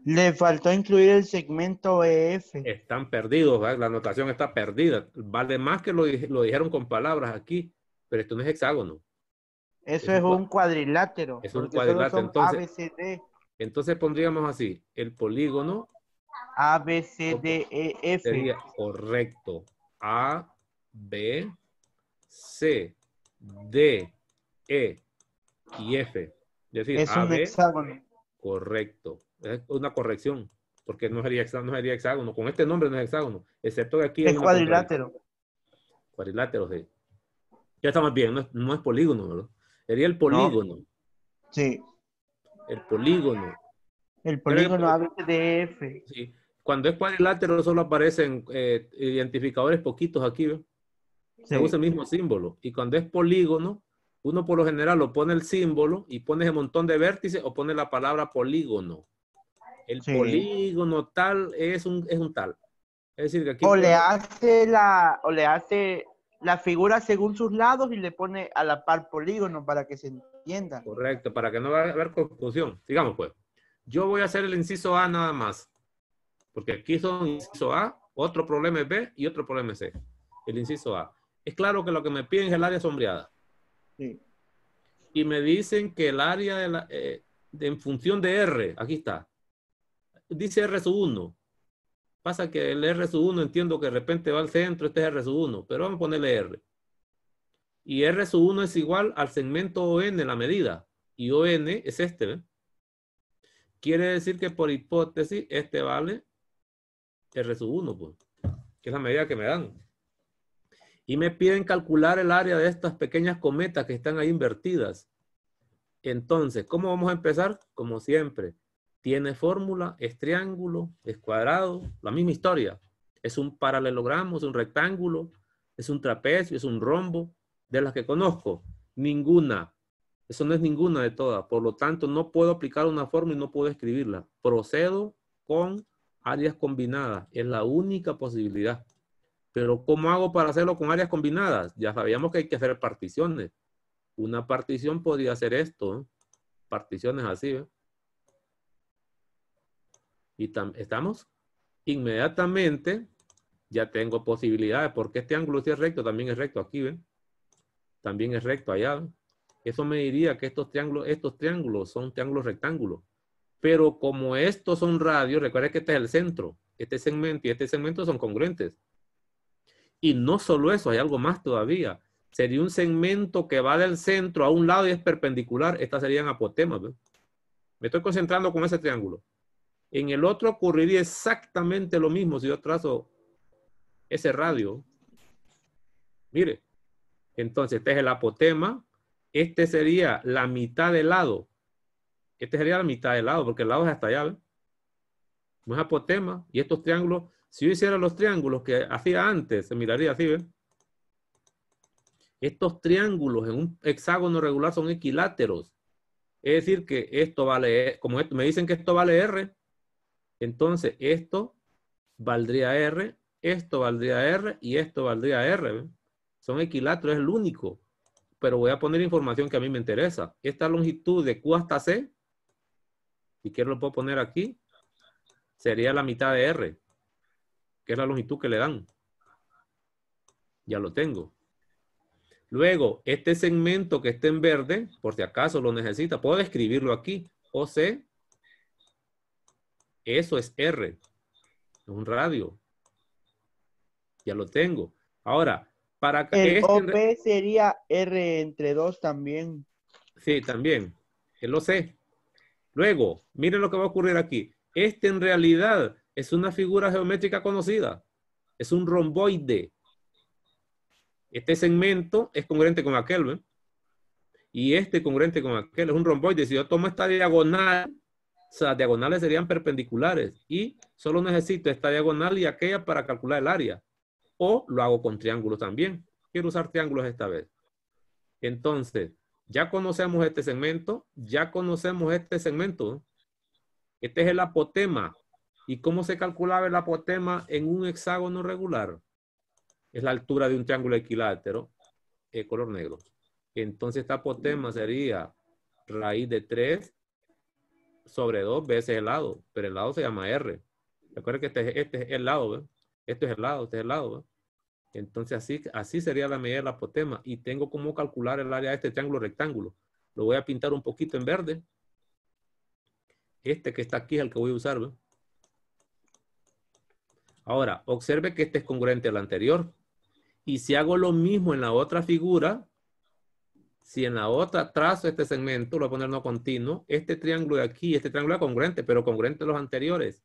Le faltó incluir el segmento EF. Están perdidos, la anotación está perdida. Vale más que lo, lo, dijeron con palabras aquí, pero esto no es hexágono. Eso es, un cuadrilátero. Es un cuadrilátero. Entonces, ABCD. entonces pondríamos así, el polígono. ABCDEF. Sería correcto. A, B, C, D, E y F. Es un hexágono. Correcto. Es una corrección, porque no sería, hexágono, Con este nombre no es hexágono, excepto que aquí... Es cuadrilátero. Cuadrilátero, sí. Ya más bien, no es, polígono, ¿verdad? Sería el polígono. Sí. El polígono. El polígono a Sí. Cuando es cuadrilátero solo aparecen eh, identificadores poquitos aquí, ¿verdad? se usa el mismo símbolo. Y cuando es polígono, uno por lo general lo pone el símbolo y pone el montón de vértices o pone la palabra polígono. El polígono tal es un, es un tal. Es decir, que o, le hace la, o le hace la figura según sus lados y le pone a la par polígono para que se entienda. Correcto, para que no vaya a haber confusión. Digamos pues, yo voy a hacer el inciso A nada más, porque aquí son inciso A, otro problema es B y otro problema es C. El inciso A es claro que lo que me piden es el área sombreada. Y me dicen que el área de la, eh, en función de R, aquí está, dice R sub 1. Pasa que el R sub 1 entiendo que de repente va al centro, este es R sub 1, pero vamos a ponerle R. Y R sub 1 es igual al segmento ON, la medida. Y ON es este, Quiere decir que por hipótesis este vale R sub 1, pues, que es la medida que me dan y me piden calcular el área de estas pequeñas cometas que están ahí invertidas. Entonces, ¿cómo vamos a empezar? Como siempre, tiene fórmula, es triángulo, es cuadrado, la misma historia. Es un paralelogramo, es un rectángulo, es un trapecio, es un rombo, de las que conozco. Ninguna. Eso no es ninguna de todas. Por lo tanto, no puedo aplicar una fórmula y no puedo escribirla. Procedo con áreas combinadas. Es la única posibilidad. Pero ¿cómo hago para hacerlo con áreas combinadas? Ya sabíamos que hay que hacer particiones. Una partición podría ser esto. Particiones así. Y estamos. Inmediatamente ya tengo posibilidades porque este ángulo si es recto, también es recto aquí. ¿ven? También es recto allá. Eso me diría que estos triángulos, estos triángulos son triángulos rectángulos. Pero como estos son radios, recuerda que este es el centro. Este segmento y este segmento son congruentes. Y no solo eso, hay algo más todavía. Sería un segmento que va del centro a un lado y es perpendicular. Estas serían apotemas. Me estoy concentrando con ese triángulo. En el otro ocurriría exactamente lo mismo si yo trazo ese radio. Mire, entonces este es el apotema. Este sería la mitad del lado. Este sería la mitad del lado, porque el lado es hasta allá. No es apotema. Y estos triángulos si yo hiciera los triángulos que hacía antes, se miraría así, ¿ven? Estos triángulos en un hexágono regular son equiláteros. Es decir, que esto vale, como esto, me dicen que esto vale R, entonces esto valdría R, esto valdría R y esto valdría R. ¿ven? Son equiláteros, es el único. Pero voy a poner información que a mí me interesa. Esta longitud de Q hasta C, si quiero lo puedo poner aquí, sería la mitad de R que es la longitud que le dan. Ya lo tengo. Luego, este segmento que está en verde, por si acaso lo necesita, puedo escribirlo aquí. OC, eso es R, es un radio. Ya lo tengo. Ahora, para que... El este sería R entre 2 también. Sí, también. lo sé Luego, miren lo que va a ocurrir aquí. Este en realidad es una figura geométrica conocida, es un romboide. Este segmento es congruente con aquel, Y este congruente con aquel, es un romboide. Si yo tomo esta diagonal, o las diagonales serían perpendiculares y solo necesito esta diagonal y aquella para calcular el área. O lo hago con triángulos también. Quiero usar triángulos esta vez. Entonces, ya conocemos este segmento, ya conocemos este segmento. Este es el apotema ¿Y cómo se calculaba el apotema en un hexágono regular? Es la altura de un triángulo equilátero de eh, color negro. Entonces, este apotema sería raíz de 3 sobre 2 veces el lado, pero el lado se llama R. Recuerda que este, es este el lado, ¿ve? Esto es el lado, este es el lado, Entonces, así, así sería la medida del apotema. Y tengo cómo calcular el área de este triángulo rectángulo. Lo voy a pintar un poquito en verde. Este que está aquí es el que voy a usar, Ahora, observe que este es congruente al anterior. Y si hago lo mismo en la otra figura, si en la otra trazo este segmento, lo voy a poner no continuo, este triángulo de aquí, este triángulo es congruente, pero congruente a los anteriores.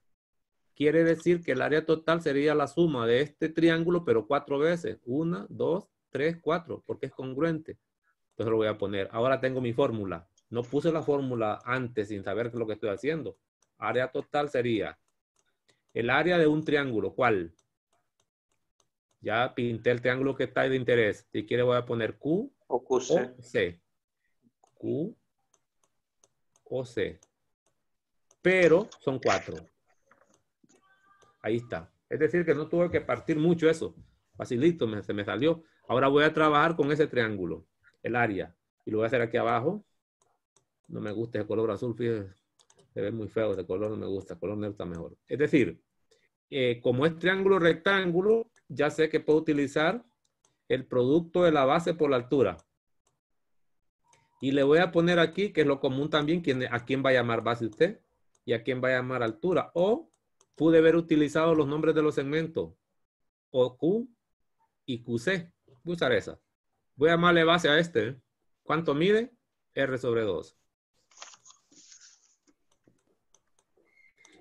Quiere decir que el área total sería la suma de este triángulo, pero cuatro veces. Una, dos, tres, cuatro, porque es congruente. Entonces lo voy a poner. Ahora tengo mi fórmula. No puse la fórmula antes sin saber lo que estoy haciendo. Área total sería el área de un triángulo, ¿cuál? Ya pinté el triángulo que está de interés. Si quiere voy a poner Q o C. Q o C. Pero son cuatro. Ahí está. Es decir, que no tuve que partir mucho eso. Facilito, se me salió. Ahora voy a trabajar con ese triángulo, el área. Y lo voy a hacer aquí abajo. No me gusta ese color azul, fíjense. Se ve muy feo ese color, no me gusta. color negro está mejor. Es decir, eh, como es triángulo rectángulo, ya sé que puedo utilizar el producto de la base por la altura. Y le voy a poner aquí, que es lo común también, a quién va a llamar base usted y a quién va a llamar altura. O pude haber utilizado los nombres de los segmentos. OQ y QC. Voy a usar esa. Voy a llamarle base a este. ¿eh? ¿Cuánto mide? R sobre 2.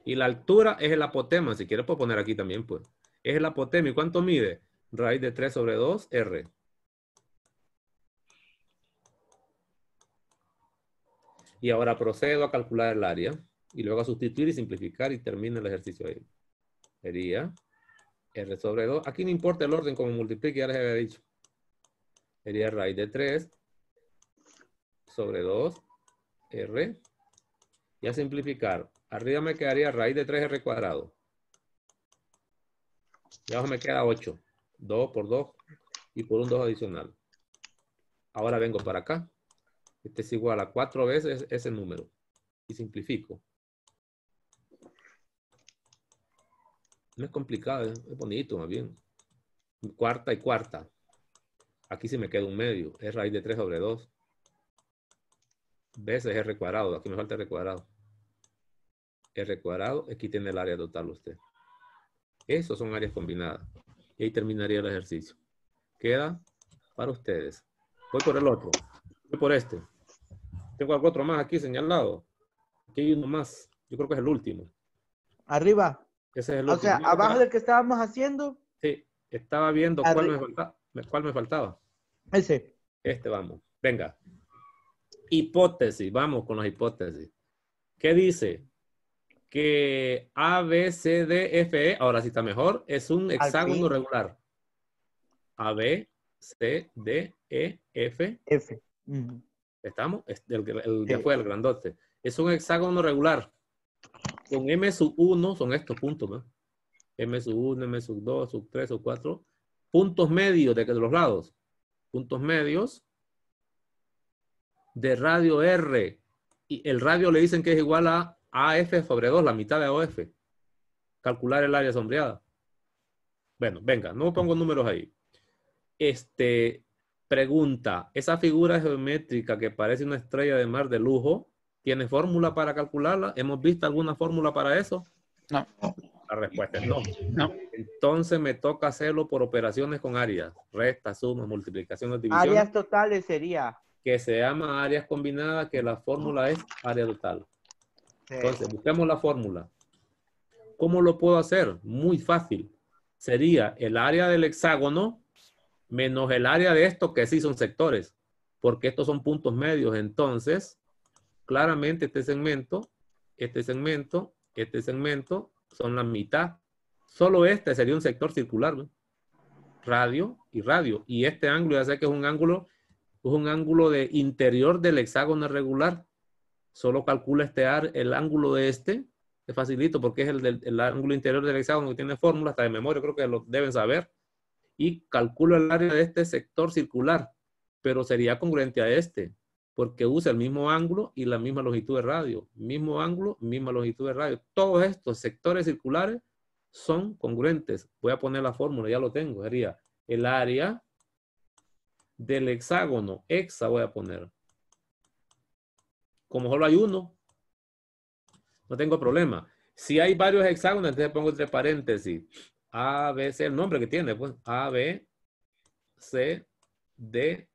Y la altura es el apotema. Si quieres, puedo poner aquí también, pues. Es el apotema. ¿Y cuánto mide? Raíz de 3 sobre 2, R. Y ahora procedo a calcular el área. Y luego a sustituir y simplificar y termino el ejercicio ahí. Sería R sobre 2. Aquí no importa el orden como multiplique, ya les había dicho. Sería raíz de 3 sobre 2, R. Y a simplificar Arriba me quedaría raíz de 3R cuadrado. Y abajo me queda 8. 2 por 2 y por un 2 adicional. Ahora vengo para acá. Este es igual a 4 veces ese número. Y simplifico. No es complicado, es bonito más bien. Cuarta y cuarta. Aquí sí me queda un medio. Es raíz de 3 sobre 2. Veces R cuadrado. Aquí me falta R cuadrado. R cuadrado, aquí tiene el área total usted. Esos son áreas combinadas. Y ahí terminaría el ejercicio. Queda para ustedes. Voy por el otro. Voy por este. Tengo algo otro más aquí señalado. Aquí hay uno más. Yo creo que es el último. Arriba. Ese es el o sea, abajo del que estábamos haciendo. Sí, estaba viendo cuál me, faltaba, cuál me, faltaba, Ese. Este, vamos. Venga. Hipótesis, vamos con las hipótesis. ¿Qué dice? que A, B, C, D, F, E, ahora sí está mejor, es un hexágono regular. A, B, C, D, E, F. ¿Estamos? El, el, el, fue el grandote. Es un hexágono regular. Con M sub 1 son estos puntos, ¿no? M sub 1, M sub 2, sub 3, sub 4. Puntos medios de, de los lados. Puntos medios de radio R. Y el radio le dicen que es igual a AF sobre 2, la mitad de AOF. Calcular el área sombreada. Bueno, venga, no pongo números ahí. Este, pregunta, ¿esa figura geométrica que parece una estrella de mar de lujo, tiene fórmula para calcularla? ¿Hemos visto alguna fórmula para eso? No. La respuesta es no. Entonces me toca hacerlo por operaciones con áreas. Restas, suma, multiplicación, división. Áreas totales sería. Que se llama áreas combinadas, que la fórmula es área total. Entonces, busquemos la fórmula. ¿Cómo lo puedo hacer? Muy fácil. Sería el área del hexágono menos el área de esto que sí son sectores, porque estos son puntos medios. Entonces, claramente este segmento, este segmento, este segmento son la mitad. Solo este sería un sector circular, radio y radio. Y este ángulo ya sé que es un ángulo, es un ángulo de interior del hexágono regular solo calcula este ar, el ángulo de este, es facilito porque es el, del, ángulo interior del hexágono que tiene fórmula hasta de memoria creo que lo deben saber, y calcula el área de este sector circular, pero sería congruente a este, porque usa el mismo ángulo y la misma longitud de radio, mismo ángulo, misma longitud de radio. Todos estos sectores circulares son congruentes. Voy a poner la fórmula, ya lo tengo, sería el área del hexágono, hexa voy a poner, como solo hay uno, no tengo problema. Si hay varios hexágonos, entonces pongo entre paréntesis. A, B, C, el nombre que tiene, pues. A, B, C, D,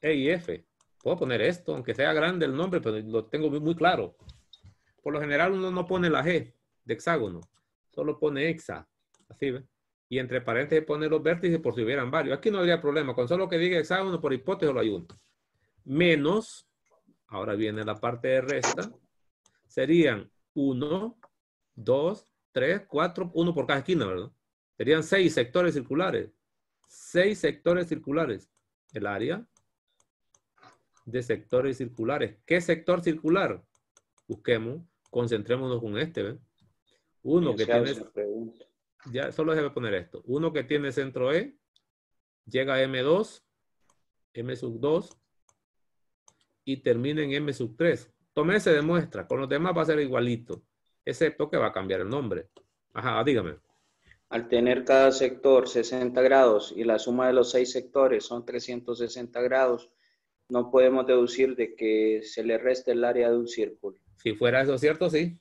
E y F. Puedo poner esto, aunque sea grande el nombre, pero lo tengo muy, claro. Por lo general uno no pone la G de hexágono, solo pone hexa. Así, Y entre paréntesis pone los vértices por si hubieran varios. Aquí no habría problema. Con solo que diga hexágono por hipótesis lo hay uno. Menos Ahora viene la parte de resta. Serían 1, 2, 3, 4, 1 por cada esquina, ¿verdad? Serían 6 sectores circulares. 6 sectores circulares. El área de sectores circulares. ¿Qué sector circular? Busquemos, concentrémonos con este. ¿ven? Uno que tiene... Ya, solo déjame poner esto. Uno que tiene centro E, llega a M2, M sub 2, y termina en M sub 3. Tome ese de Con los demás va a ser igualito, excepto que va a cambiar el nombre. Ajá, dígame. Al tener cada sector 60 grados y la suma de los seis sectores son 360 grados, no podemos deducir de que se le resta el área de un círculo. Si fuera eso cierto, sí.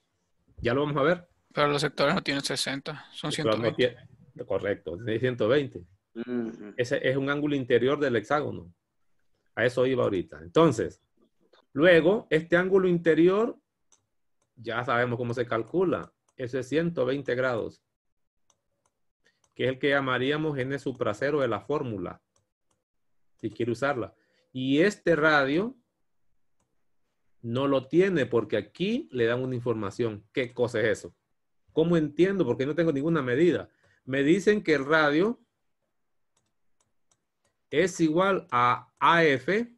Ya lo vamos a ver. Pero los sectores no tienen 60, son 120. correcto, tiene 120. Ese es un ángulo interior del hexágono. A eso iba ahorita. Entonces, Luego, este ángulo interior, ya sabemos cómo se calcula. Ese es 120 grados, que es el que llamaríamos n supracero de la fórmula, si quiere usarla. Y este radio no lo tiene porque aquí le dan una información. ¿Qué cosa es eso? ¿Cómo entiendo? Porque no tengo ninguna medida. Me dicen que el radio es igual a AF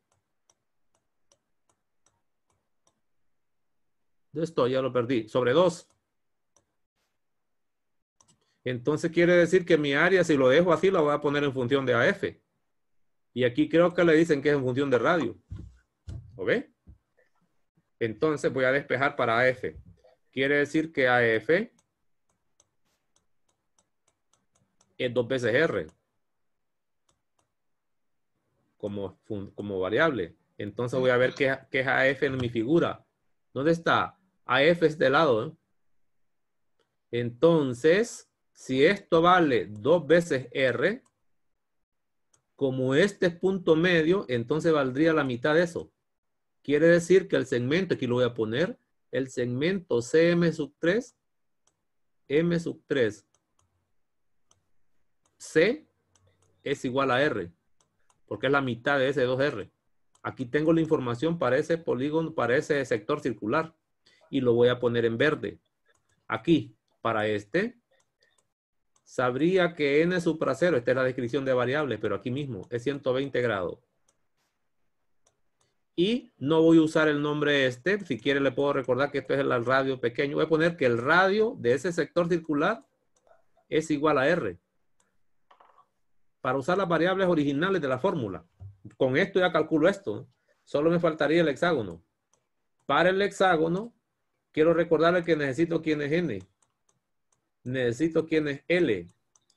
De esto ya lo perdí. Sobre 2. Entonces quiere decir que mi área, si lo dejo así, la voy a poner en función de AF. Y aquí creo que le dicen que es en función de radio. ve? Entonces voy a despejar para AF. Quiere decir que AF es dos veces R. Como, como variable. Entonces voy a ver qué, qué es AF en mi figura. ¿Dónde está? a f es de lado. ¿eh? Entonces, si esto vale dos veces r, como este es punto medio, entonces valdría la mitad de eso. Quiere decir que el segmento, aquí lo voy a poner, el segmento cm sub 3, m sub 3, c es igual a r, porque es la mitad de ese 2r. Aquí tengo la información para ese polígono, para ese sector circular y lo voy a poner en verde. Aquí, para este, sabría que n supra 0, esta es la descripción de variables. pero aquí mismo, es 120 grados. Y no voy a usar el nombre este, si quiere le puedo recordar que esto es el radio pequeño. Voy a poner que el radio de ese sector circular es igual a R. Para usar las variables originales de la fórmula. Con esto ya calculo esto. Solo me faltaría el hexágono. Para el hexágono, Quiero recordarle que necesito quién es N. Necesito quién es L.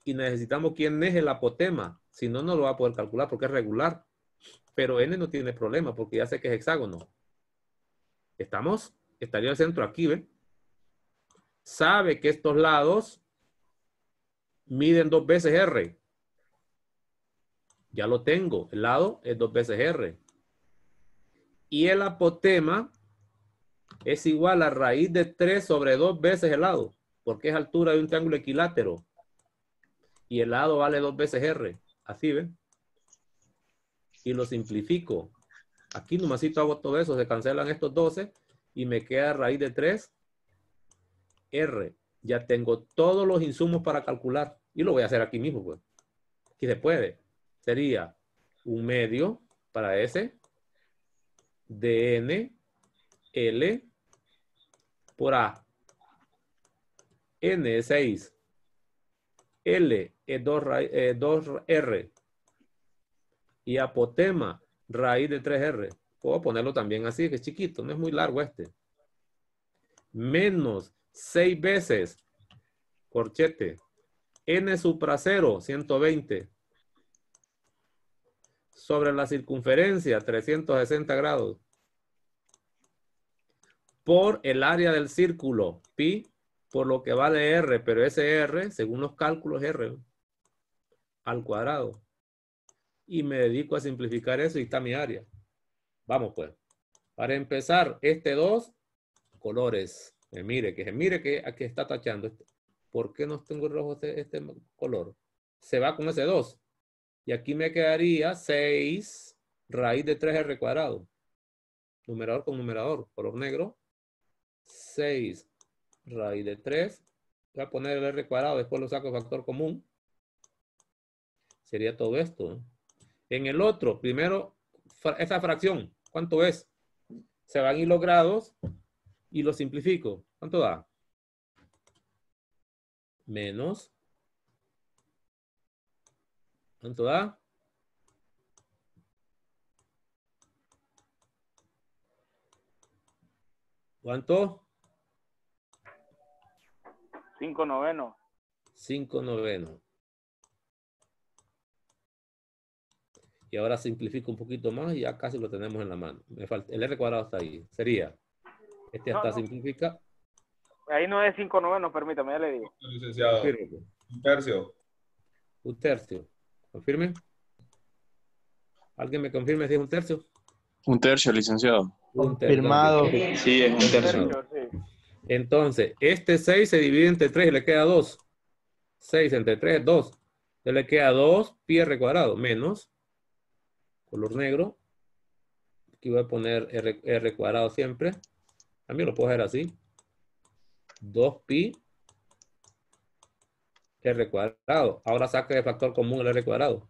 Y necesitamos quién es el apotema. Si no, no lo va a poder calcular porque es regular. Pero N no tiene problema porque ya sé que es hexágono. ¿Estamos? Estaría el centro aquí, ¿ve? Sabe que estos lados miden dos veces R. Ya lo tengo. El lado es dos veces R. Y el apotema es igual a raíz de 3 sobre 2 veces el lado, porque es altura de un triángulo equilátero. Y el lado vale 2 veces R. Así, ¿ven? Y lo simplifico. Aquí nomás hago todo eso, se cancelan estos 12 y me queda raíz de 3 R. Ya tengo todos los insumos para calcular. Y lo voy a hacer aquí mismo, pues. Aquí se puede. Sería un medio para S de N L por A. N es 6. L es 2, eh, r Y apotema, raíz de 3R. Puedo ponerlo también así, que es chiquito, no es muy largo este. Menos 6 veces, corchete, N supra 0, 120. Sobre la circunferencia, 360 grados por el área del círculo, pi por lo que vale R, pero ese R, según los cálculos, R al cuadrado. Y me dedico a simplificar eso y está mi área. Vamos pues. Para empezar, este 2, colores. mire que mire que aquí está tachando. Este. ¿Por qué no tengo rojo este, este, color? Se va con ese 2. Y aquí me quedaría 6 raíz de 3R cuadrado. Numerador con numerador. Color negro 6 raíz de 3. Voy a poner el r cuadrado, después lo saco factor común. Sería todo esto. En el otro, primero, esa fracción, ¿cuánto es? Se van y los grados y lo simplifico. ¿Cuánto da? Menos. ¿Cuánto da? ¿Cuánto? Cinco noveno. Cinco noveno. Y ahora simplifico un poquito más y ya casi lo tenemos en la mano. el R cuadrado está ahí. Sería. Este hasta simplifica. Ahí no es cinco novenos, permítame, ya le digo. Licenciado. Un tercio. Un tercio. ¿Confirme? ¿Alguien me confirme si es un tercio? Un tercio, licenciado. Un tercio. Firmado. Sí, es un tercio. Entonces, este 6 se divide entre 3 y le queda 2. 6 entre 3, es 2. Se le queda 2 pi r cuadrado menos color negro. Aquí voy a poner r, cuadrado siempre. También lo puedo hacer así. 2 pi r cuadrado. Ahora saca de factor común el r cuadrado.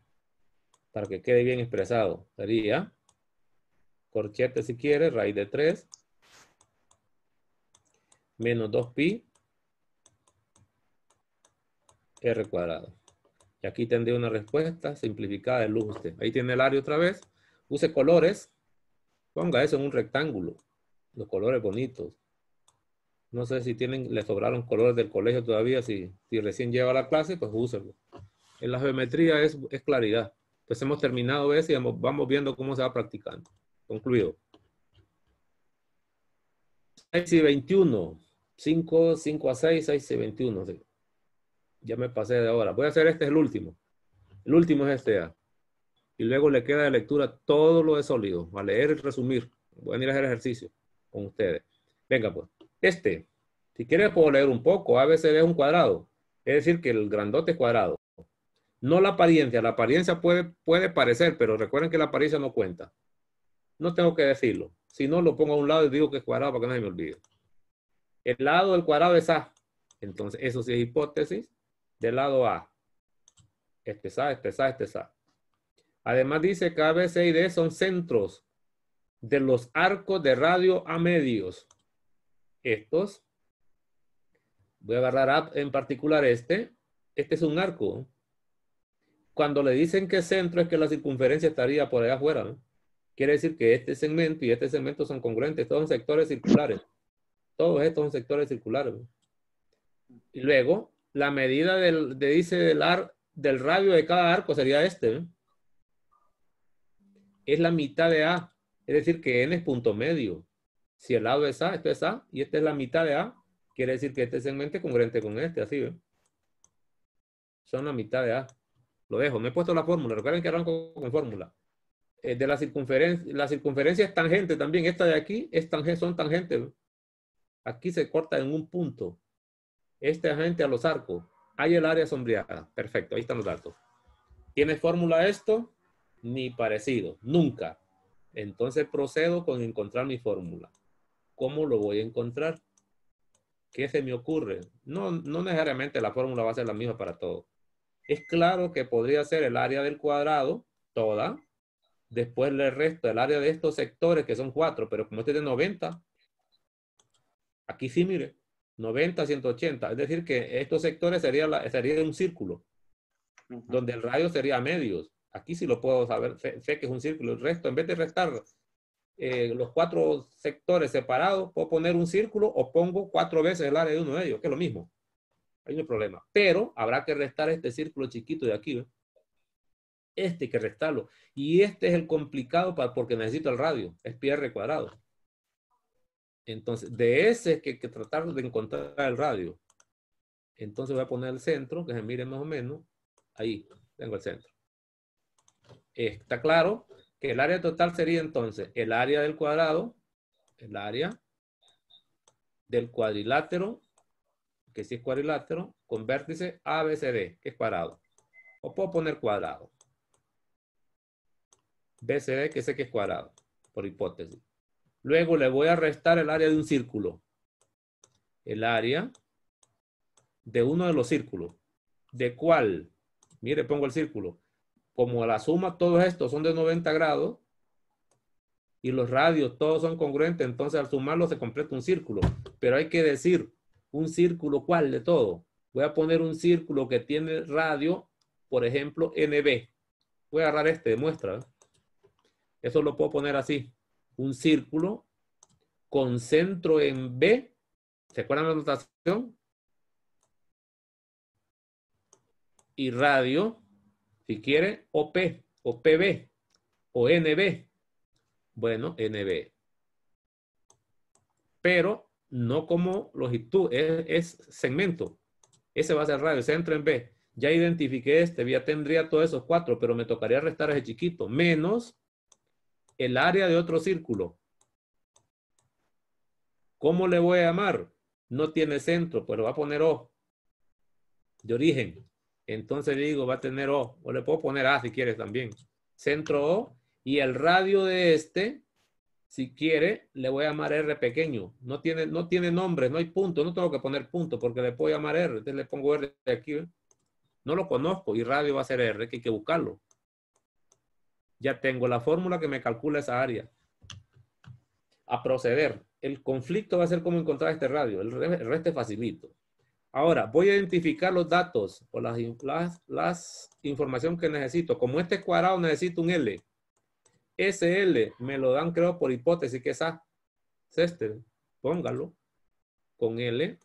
Para que quede bien expresado. Sería Corchete si quiere, raíz de 3, menos 2pi, r cuadrado. Y aquí tendría una respuesta simplificada de luz Ahí tiene el área otra vez. Use colores. Ponga eso en un rectángulo. Los colores bonitos. No sé si tienen, le sobraron colores del colegio todavía. Si, recién lleva la clase, pues úselo. En la geometría es, es claridad. Pues hemos terminado eso y vamos viendo cómo se va practicando. Concluido. 6 y 21. 5, 5 a 6, 6 y 21. Ya me pasé de ahora. Voy a hacer este, es el último. El último es este A. Y luego le queda de lectura todo lo de sólido. A leer y resumir. Voy a ir a hacer ejercicio con ustedes. Venga, pues. Este. Si quieres puedo leer un poco. A veces es un cuadrado. Es decir, que el grandote es cuadrado. No la apariencia. La apariencia puede, puede parecer, pero recuerden que la apariencia no cuenta no tengo que decirlo. Si no, lo pongo a un lado y digo que es cuadrado para que nadie me olvide. El lado del cuadrado es A. Entonces, eso sí es hipótesis del lado A. Este es A, este es A, este es A. Además dice que A, y D son centros de los arcos de radio a medios. Estos. Voy a agarrar en particular este. Este es un arco. Cuando le dicen que centro es que la circunferencia estaría por allá afuera, ¿no? Quiere decir que este segmento y este segmento son congruentes, todos son sectores circulares. Todos estos son sectores circulares. Y luego, la medida del, de, dice, del, del radio de cada arco sería este. Es la mitad de A, es decir, que N es punto medio. Si el lado es A, esto es A, y esta es la mitad de A, quiere decir que este segmento es congruente con este, así, Son la mitad de A. Lo dejo, me he puesto la fórmula, recuerden que arranco con fórmula. Eh, de la circunferencia, la circunferencia es tangente también, esta de aquí es tangente, son tangentes. Aquí se corta en un punto. Este agente a los arcos. Hay el área sombreada. Perfecto, ahí están los datos. ¿Tiene fórmula esto? Ni parecido, nunca. Entonces procedo con encontrar mi fórmula. ¿Cómo lo voy a encontrar? ¿Qué se me ocurre? No, no necesariamente la fórmula va a ser la misma para todo. Es claro que podría ser el área del cuadrado, toda, Después le resto, el área de estos sectores, que son cuatro, pero como este es de 90, aquí sí, mire, 90, 180. Es decir, que estos sectores sería, sería un círculo, donde el radio sería medios. Aquí sí lo puedo saber, sé, que es un círculo. El resto, en vez de restar eh, los cuatro sectores separados, puedo poner un círculo o pongo cuatro veces el área de uno de ellos, que es lo mismo. Hay un problema. Pero habrá que restar este círculo chiquito de aquí, este hay que restarlo. Y este es el complicado para, porque necesito el radio, es pi r cuadrado. Entonces, de ese que hay que tratar de encontrar el radio. Entonces voy a poner el centro, que se mire más o menos. Ahí, tengo el centro. Está claro que el área total sería entonces el área del cuadrado, el área del cuadrilátero, que si es cuadrilátero, con vértice ABCD, que es cuadrado. O puedo poner cuadrado. BCD, que sé que es cuadrado, por hipótesis. Luego le voy a restar el área de un círculo. El área de uno de los círculos. ¿De cuál? Mire, pongo el círculo. Como la suma, todos estos son de 90 grados y los radios todos son congruentes, entonces al sumarlo se completa un círculo. Pero hay que decir un círculo cuál de todo. Voy a poner un círculo que tiene radio, por ejemplo, NB. Voy a agarrar este de muestra. ¿eh? Eso lo puedo poner así. Un círculo, con centro en B. ¿Se acuerdan la notación? Y radio, si quiere, OP, OPB, o NB. Bueno, NB. Pero no como longitud, es, es segmento. Ese va a ser radio, centro en B. Ya identifiqué este, ya tendría todos esos cuatro, pero me tocaría restar ese chiquito. Menos el área de otro círculo. ¿Cómo le voy a llamar? No tiene centro, pero va a poner O de origen. Entonces le digo, va a tener O, o le puedo poner A si quieres también. Centro O y el radio de este, si quiere, le voy a llamar R pequeño. No tiene, no tiene nombre, no hay punto, no tengo que poner punto porque le puedo llamar R. Entonces le pongo R de aquí. No lo conozco y radio va a ser R, que hay que buscarlo. Ya tengo la fórmula que me calcula esa área. A proceder. El conflicto va a ser cómo encontrar este radio. El, resto es facilito. Ahora, voy a identificar los datos o las, las, información que necesito. Como este cuadrado necesito un L. Ese L me lo dan, creo, por hipótesis que es A. este. Póngalo. Con L.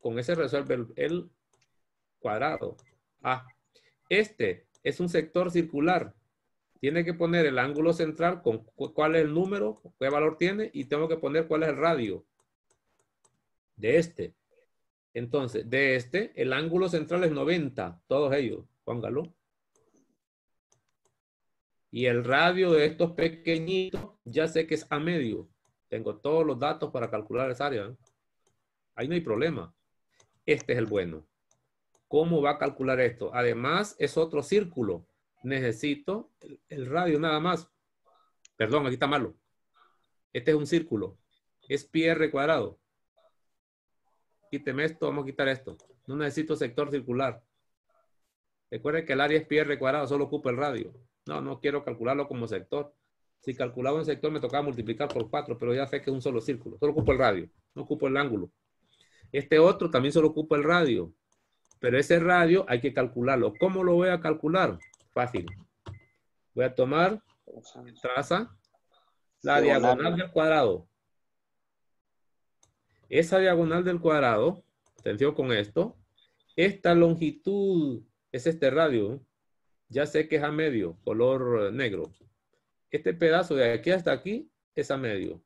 Con ese resuelve el, el cuadrado. A. Este es un sector circular tiene que poner el ángulo central con cuál es el número, qué valor tiene y tengo que poner cuál es el radio de este. Entonces, de este, el ángulo central es 90, todos ellos, póngalo. Y el radio de estos pequeñitos, ya sé que es a medio. Tengo todos los datos para calcular esa área. ¿eh? Ahí no hay problema. Este es el bueno. ¿Cómo va a calcular esto? Además, es otro círculo necesito el, radio nada más. Perdón, aquí está malo. Este es un círculo. Es pi r cuadrado. Quíteme esto, vamos a quitar esto. No necesito sector circular. Recuerden que el área es pi r cuadrado, solo ocupa el radio. No, no quiero calcularlo como sector. Si calculaba un sector me tocaba multiplicar por 4, pero ya sé que es un solo círculo. Solo ocupa el radio, no ocupa el ángulo. Este otro también solo ocupa el radio, pero ese radio hay que calcularlo. ¿Cómo lo voy a calcular? Fácil. Voy a tomar traza la diagonal del cuadrado. Esa diagonal del cuadrado, atención con esto, esta longitud es este radio, ya sé que es a medio, color negro. Este pedazo de aquí hasta aquí es a medio,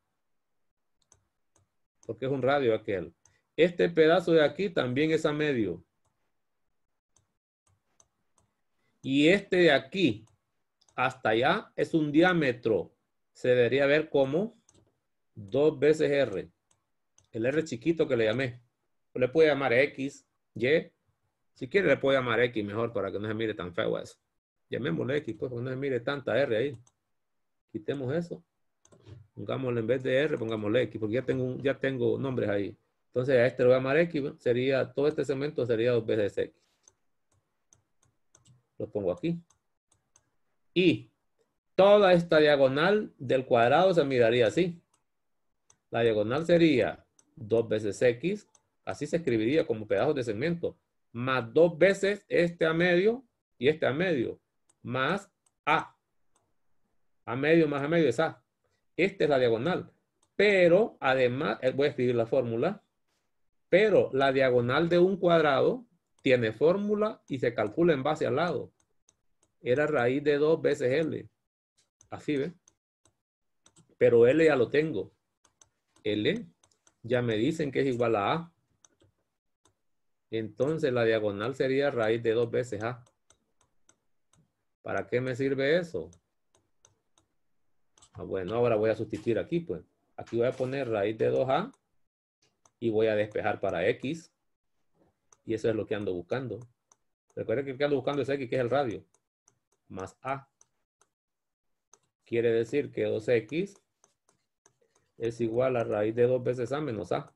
porque es un radio aquel. Este pedazo de aquí también es a medio. Y este de aquí hasta allá es un diámetro. Se debería ver como dos veces R. El R chiquito que le llamé. Le puede llamar X, Y. Si quiere le puede llamar X mejor para que no se mire tan feo eso. Llamémosle X, pues, para que no se mire tanta R ahí. Quitemos eso. Pongámosle en vez de R, pongámosle X, porque ya tengo, ya tengo nombres ahí. Entonces a este lo voy a llamar X. Sería, todo este segmento sería dos veces X lo pongo aquí. Y toda esta diagonal del cuadrado se miraría así. La diagonal sería dos veces x, así se escribiría como pedazos de segmento, más dos veces este a medio y este a medio, más a. A medio más a medio es a. Esta es la diagonal. Pero además, eh, voy a escribir la fórmula, pero la diagonal de un cuadrado tiene fórmula y se calcula en base al lado. Era raíz de 2 veces L. Así, ¿ves? Pero L ya lo tengo. L ya me dicen que es igual a A. Entonces la diagonal sería raíz de 2 veces A. ¿Para qué me sirve eso? Ah, bueno, ahora voy a sustituir aquí, pues. Aquí voy a poner raíz de 2A y voy a despejar para X. Y eso es lo que ando buscando. Recuerden que lo que ando buscando es X, que es el radio, más A. Quiere decir que 2X es igual a raíz de 2 veces A menos A.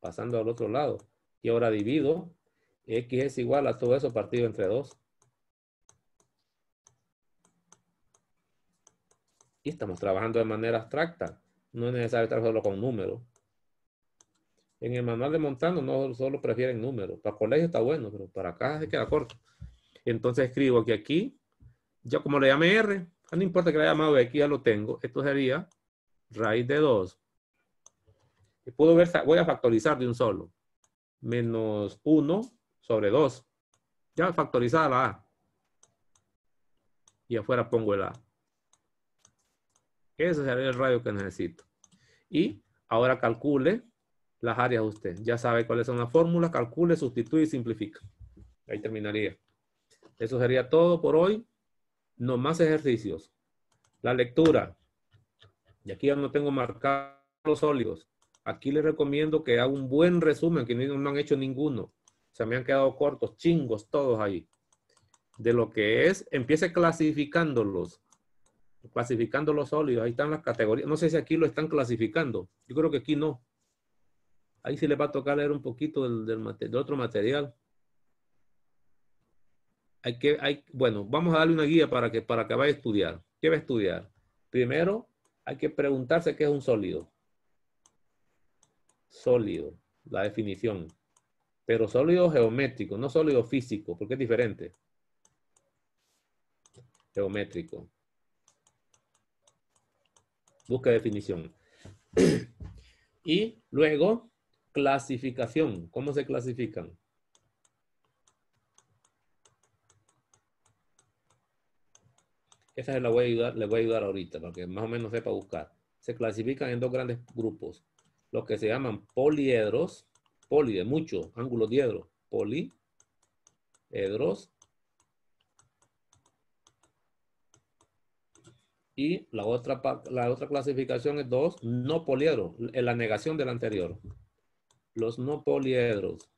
Pasando al otro lado. Y ahora divido. X es igual a todo eso partido entre 2. Y estamos trabajando de manera abstracta. No es necesario trabajarlo con números en el manual de montando no solo prefieren números. Para colegio está bueno, pero para acá se queda corto. Entonces escribo que aquí, ya como le llame R, ah, no importa que le haya llamado aquí, ya lo tengo. Esto sería raíz de 2. Puedo ver, voy a factorizar de un solo. Menos 1 sobre 2. Ya factorizada la A. Y afuera pongo el A. Ese sería el radio que necesito. Y ahora calcule las áreas usted. Ya sabe cuáles son las fórmulas, calcule, sustituye y simplifica. Ahí terminaría. Eso sería todo por hoy. No más ejercicios. La lectura. Y aquí ya no tengo marcados los sólidos. Aquí les recomiendo que haga un buen resumen, que no, han hecho ninguno. Se me han quedado cortos, chingos, todos ahí. De lo que es, empiece clasificándolos. Clasificando los sólidos. Ahí están las categorías. No sé si aquí lo están clasificando. Yo creo que aquí no ahí sí le va a tocar leer un poquito del, otro material. Hay que, hay, bueno, vamos a darle una guía para que, para que vaya a estudiar. ¿Qué va a estudiar? Primero, hay que preguntarse qué es un sólido. Sólido, la definición. Pero sólido geométrico, no sólido físico, porque es diferente. Geométrico. Busca definición. y luego clasificación. ¿Cómo se clasifican? Esta se la voy a ayudar, les voy a ayudar ahorita para que más o menos sepa buscar. Se clasifican en dos grandes grupos. Los que se llaman poliedros, poli de muchos, ángulo diedro poliedros. Y la otra, la otra clasificación es dos no poliedros, en la negación del anterior los no poliedros.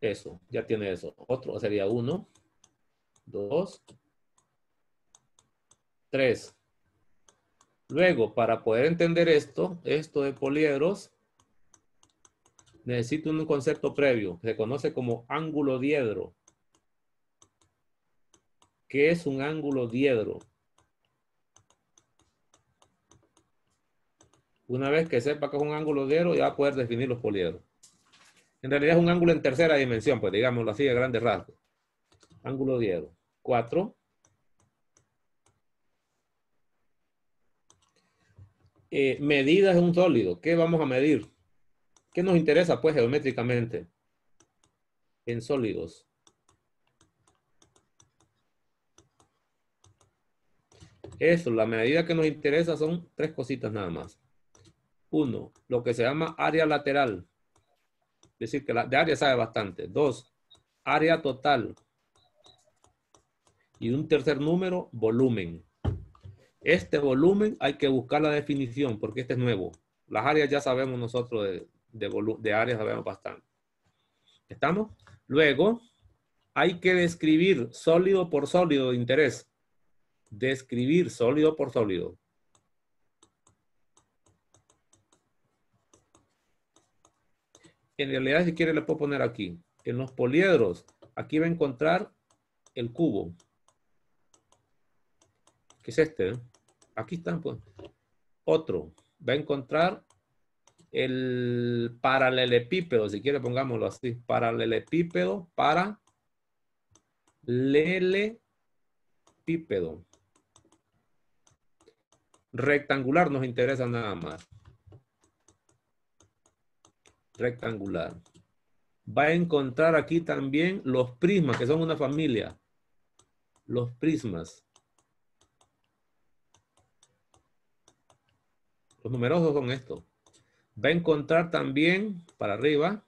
Eso, ya tiene eso. Otro sería uno, dos, tres. Luego, para poder entender esto, esto de poliedros, necesito un concepto previo. Se conoce como ángulo diedro. ¿Qué es un ángulo diedro? Una vez que sepa que es un ángulo diedro, ya va a poder definir los poliedros. En realidad es un ángulo en tercera dimensión, pues digámoslo así a grandes rasgos. Ángulo diedro. 4. Eh, medidas de un sólido. ¿Qué vamos a medir? ¿Qué nos interesa, pues, geométricamente? En sólidos. Eso, la medida que nos interesa son tres cositas nada más. Uno, lo que se llama área lateral. Es decir, que la, de área sabe bastante. Dos, área total. Y un tercer número, volumen. Este volumen hay que buscar la definición porque este es nuevo. Las áreas ya sabemos nosotros de, de, de áreas sabemos bastante. ¿Estamos? Luego, hay que describir sólido por sólido de interés describir sólido por sólido. En realidad, si quiere, le puedo poner aquí. En los poliedros, aquí va a encontrar el cubo. ¿Qué es este. ¿eh? Aquí está. pues. Otro. Va a encontrar el paralelepípedo, si quiere pongámoslo así, paralelepípedo, para lelepípedo rectangular nos interesa nada más. Rectangular. Va a encontrar aquí también los prismas, que son una familia. Los prismas. Los numerosos son estos. Va a encontrar también, para arriba,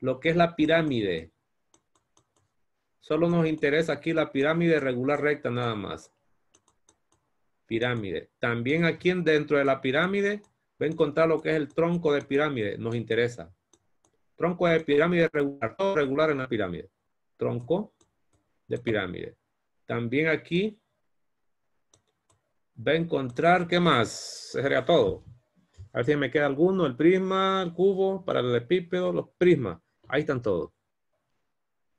lo que es la pirámide. Solo nos interesa aquí la pirámide regular recta nada más pirámide. También aquí dentro de la pirámide va a encontrar lo que es el tronco de pirámide, nos interesa. Tronco de pirámide regular, todo regular en la pirámide. Tronco de pirámide. También aquí va a encontrar, ¿qué más? sería todo. A ver si me queda alguno, el prisma, el cubo, para el epípedo, los prismas. Ahí están todos.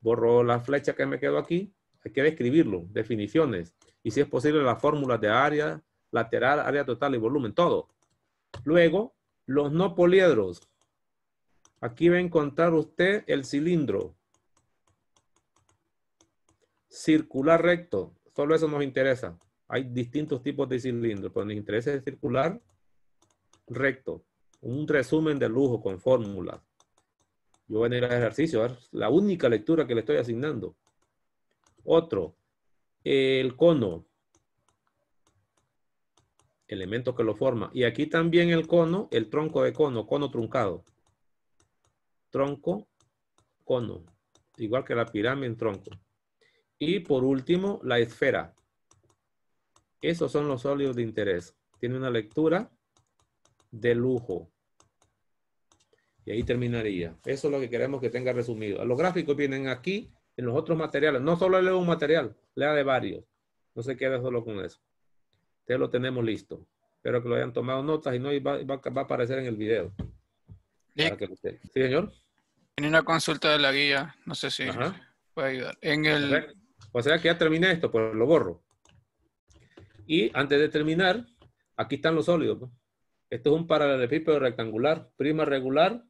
Borro la flecha que me quedó aquí. Hay que describirlo, definiciones y si es posible las fórmulas de área lateral, área total y volumen, todo. Luego, los no poliedros. Aquí va a encontrar usted el cilindro. Circular recto. Solo eso nos interesa. Hay distintos tipos de cilindros, pero nos interesa el circular recto. Un resumen de lujo con fórmulas. Yo voy a ir al ejercicio, la única lectura que le estoy asignando. Otro, el cono, elemento que lo forma. Y aquí también el cono, el tronco de cono, cono truncado. Tronco, cono, igual que la pirámide en tronco. Y por último, la esfera. Esos son los sólidos de interés. Tiene una lectura de lujo. Y ahí terminaría. Eso es lo que queremos que tenga resumido. Los gráficos vienen aquí en los otros materiales. No solo lea un material, lea de varios. No se quede solo con eso. Ustedes lo tenemos listo. Espero que lo hayan tomado notas y no va, a aparecer en el video. Sí, señor. En una consulta de la guía. No sé si puede ayudar. En el... O sea que ya terminé esto, pues lo borro. Y antes de terminar, aquí están los sólidos. Pues. Esto es un paralelepípedo rectangular, prima regular,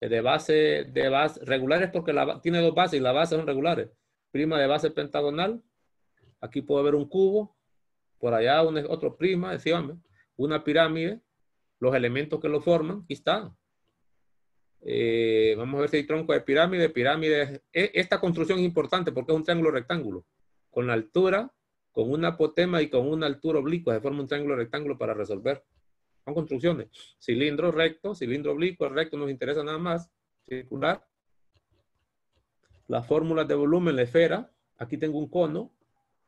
de base, de base regulares porque la, tiene dos bases y las bases son regulares. Prima de base pentagonal, aquí puedo ver un cubo, por allá un, otro prima, decíame, una pirámide, los elementos que lo forman, aquí está. Eh, vamos a ver si hay tronco de pirámide, pirámide. E, esta construcción es importante porque es un triángulo rectángulo, con la altura, con un apotema y con una altura oblicua, se forma un triángulo rectángulo para resolver son construcciones. Cilindro recto, cilindro oblicuo, recto nos interesa nada más, circular. Las fórmulas de volumen, la esfera, aquí tengo un cono,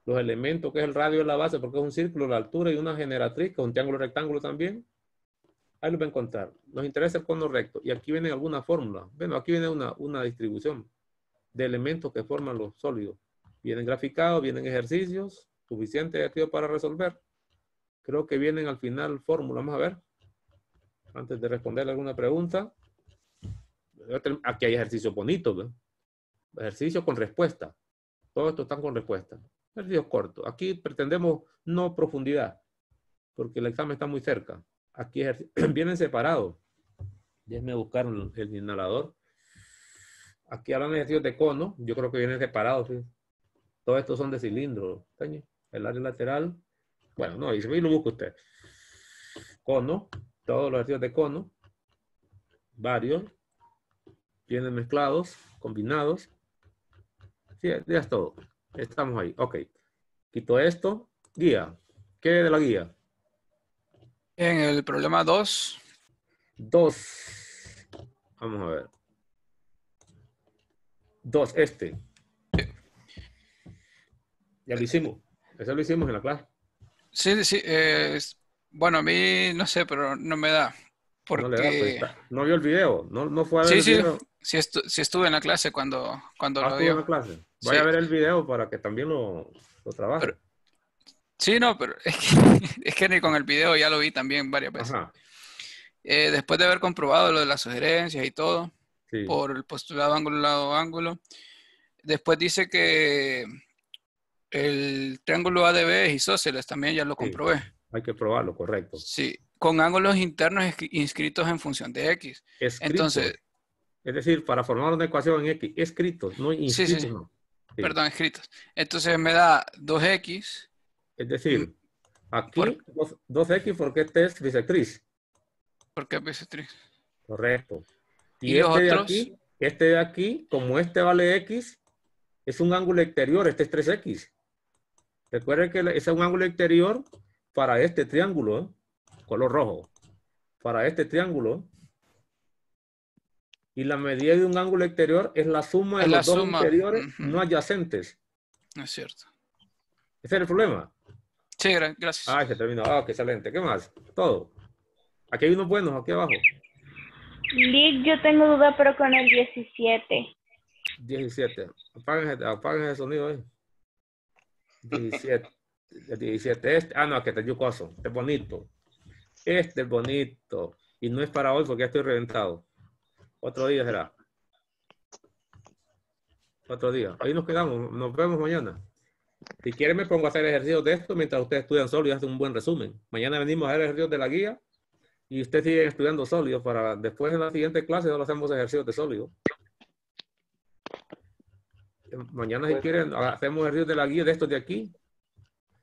los elementos que es el radio de la base porque es un círculo, la altura y una generatriz, que es un triángulo rectángulo también. Ahí lo voy a encontrar. Nos interesa el cono recto. Y aquí viene alguna fórmula. Bueno, aquí viene una, distribución de elementos que forman los sólidos. Vienen graficados, vienen ejercicios, Suficiente aquí para resolver. Creo que vienen al final fórmula. Vamos a ver. Antes de responder alguna pregunta. Aquí hay ejercicios bonitos. ¿no? Ejercicios con respuesta. Todos esto están con respuesta. Ejercicios cortos. Aquí pretendemos no profundidad, porque el examen está muy cerca. Aquí vienen separados. me buscaron el inhalador. Aquí hablan ejercicios de cono. Yo creo que vienen separados. Todos estos son de cilindro. El área lateral bueno, no, y lo busca usted. Cono, todos los archivos de cono, varios, vienen mezclados, combinados. Sí, ya es todo. Estamos ahí. Ok. Quito esto. Guía. ¿Qué de la guía? En el problema 2. 2. Vamos a ver. 2, este. Ya lo hicimos. Eso lo hicimos en la clase. Sí, sí. Eh, bueno, a mí no sé, pero no me da. Porque... No, le vio el video, no, no fue a ver sí, sí. Sí, estuve en la clase cuando, cuando ah, lo vio. En la clase. Vaya a ver el video para que también lo, lo trabaje. sí, no, pero es que, es que ni con el video ya lo vi también varias veces. Eh, después de haber comprobado lo de las sugerencias y todo, por el postulado ángulo-lado-ángulo, después dice que el triángulo ADB es isósceles también, ya lo comprobé. hay que probarlo, correcto. Sí, con ángulos internos inscritos en función de X. Entonces. Es decir, para formar una ecuación en X, escritos, no inscritos. Sí, Perdón, escritos. Entonces me da 2X. Es decir, mm, aquí 2X porque este es bisectriz. Porque es bisectriz. Correcto. Y, este de aquí, este de aquí, como este vale X, es un ángulo exterior, este es 3X. Recuerden que ese es un ángulo exterior para este triángulo, color rojo, para este triángulo. Y la medida de un ángulo exterior es la suma de los dos suma. no adyacentes. Es cierto. Ese es el problema. Sí, gracias. Ah, se terminó. Ah, qué excelente. ¿Qué más? Todo. Aquí hay unos buenos, aquí abajo. Lick, yo tengo duda, pero con el 17. 17. Apaguen, el sonido ahí. 17. Este, ah, no, que está yucoso. Este es bonito. Este es bonito. Y no es para hoy porque ya estoy reventado. Otro día será. Otro día. Ahí nos quedamos. Nos vemos mañana. Si quieren me pongo a hacer ejercicios de esto mientras ustedes estudian sólidos y un buen resumen. Mañana venimos a hacer ejercicios de la guía y ustedes siguen estudiando sólidos para después en la siguiente clase lo hacemos ejercicios de sólidos mañana si pues, quieren eh. hacemos el río de la guía de estos de aquí.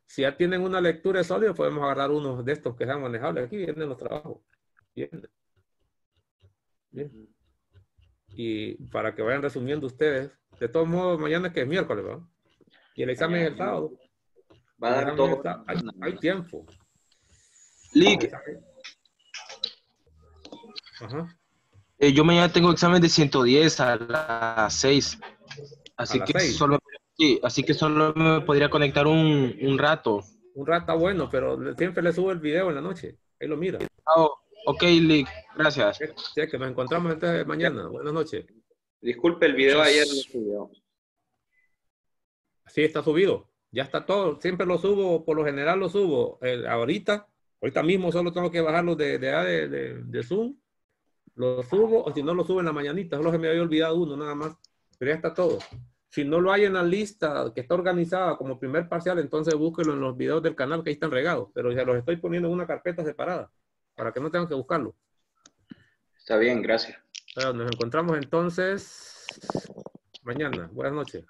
Si ya tienen una lectura de sólido, podemos agarrar unos de estos que sean manejables. Aquí vienen los trabajos. Bien. Y para que vayan resumiendo ustedes. De todos modos, mañana que es miércoles, ¿verdad? Y el examen es el sábado. Va a dar todo. Hay, tiempo. Ligue. Ajá. Eh, yo mañana tengo examen de 110 a las 6. Así que solo así que solo me podría conectar un, rato. Un rato ah, bueno, pero siempre le subo el video en la noche. Ahí lo mira. Ah, oh, ok, Lick, gracias. Sí, que nos encontramos mañana. Buenas noches. Disculpe, el video ayer lo subió. Sí, está subido. Ya está todo. Siempre lo subo, por lo general lo subo. ahorita, ahorita mismo solo tengo que bajarlo de, de, de, de Zoom. Lo subo, o si no lo subo en la mañanita. Solo se me había olvidado uno nada más pero ya está todo. Si no lo hay en la lista que está organizada como primer parcial, entonces búsquelo en los videos del canal que ahí están regados, pero ya los estoy poniendo en una carpeta separada para que no tengan que buscarlo. Está bien, gracias. Nos encontramos entonces mañana. Buenas noches.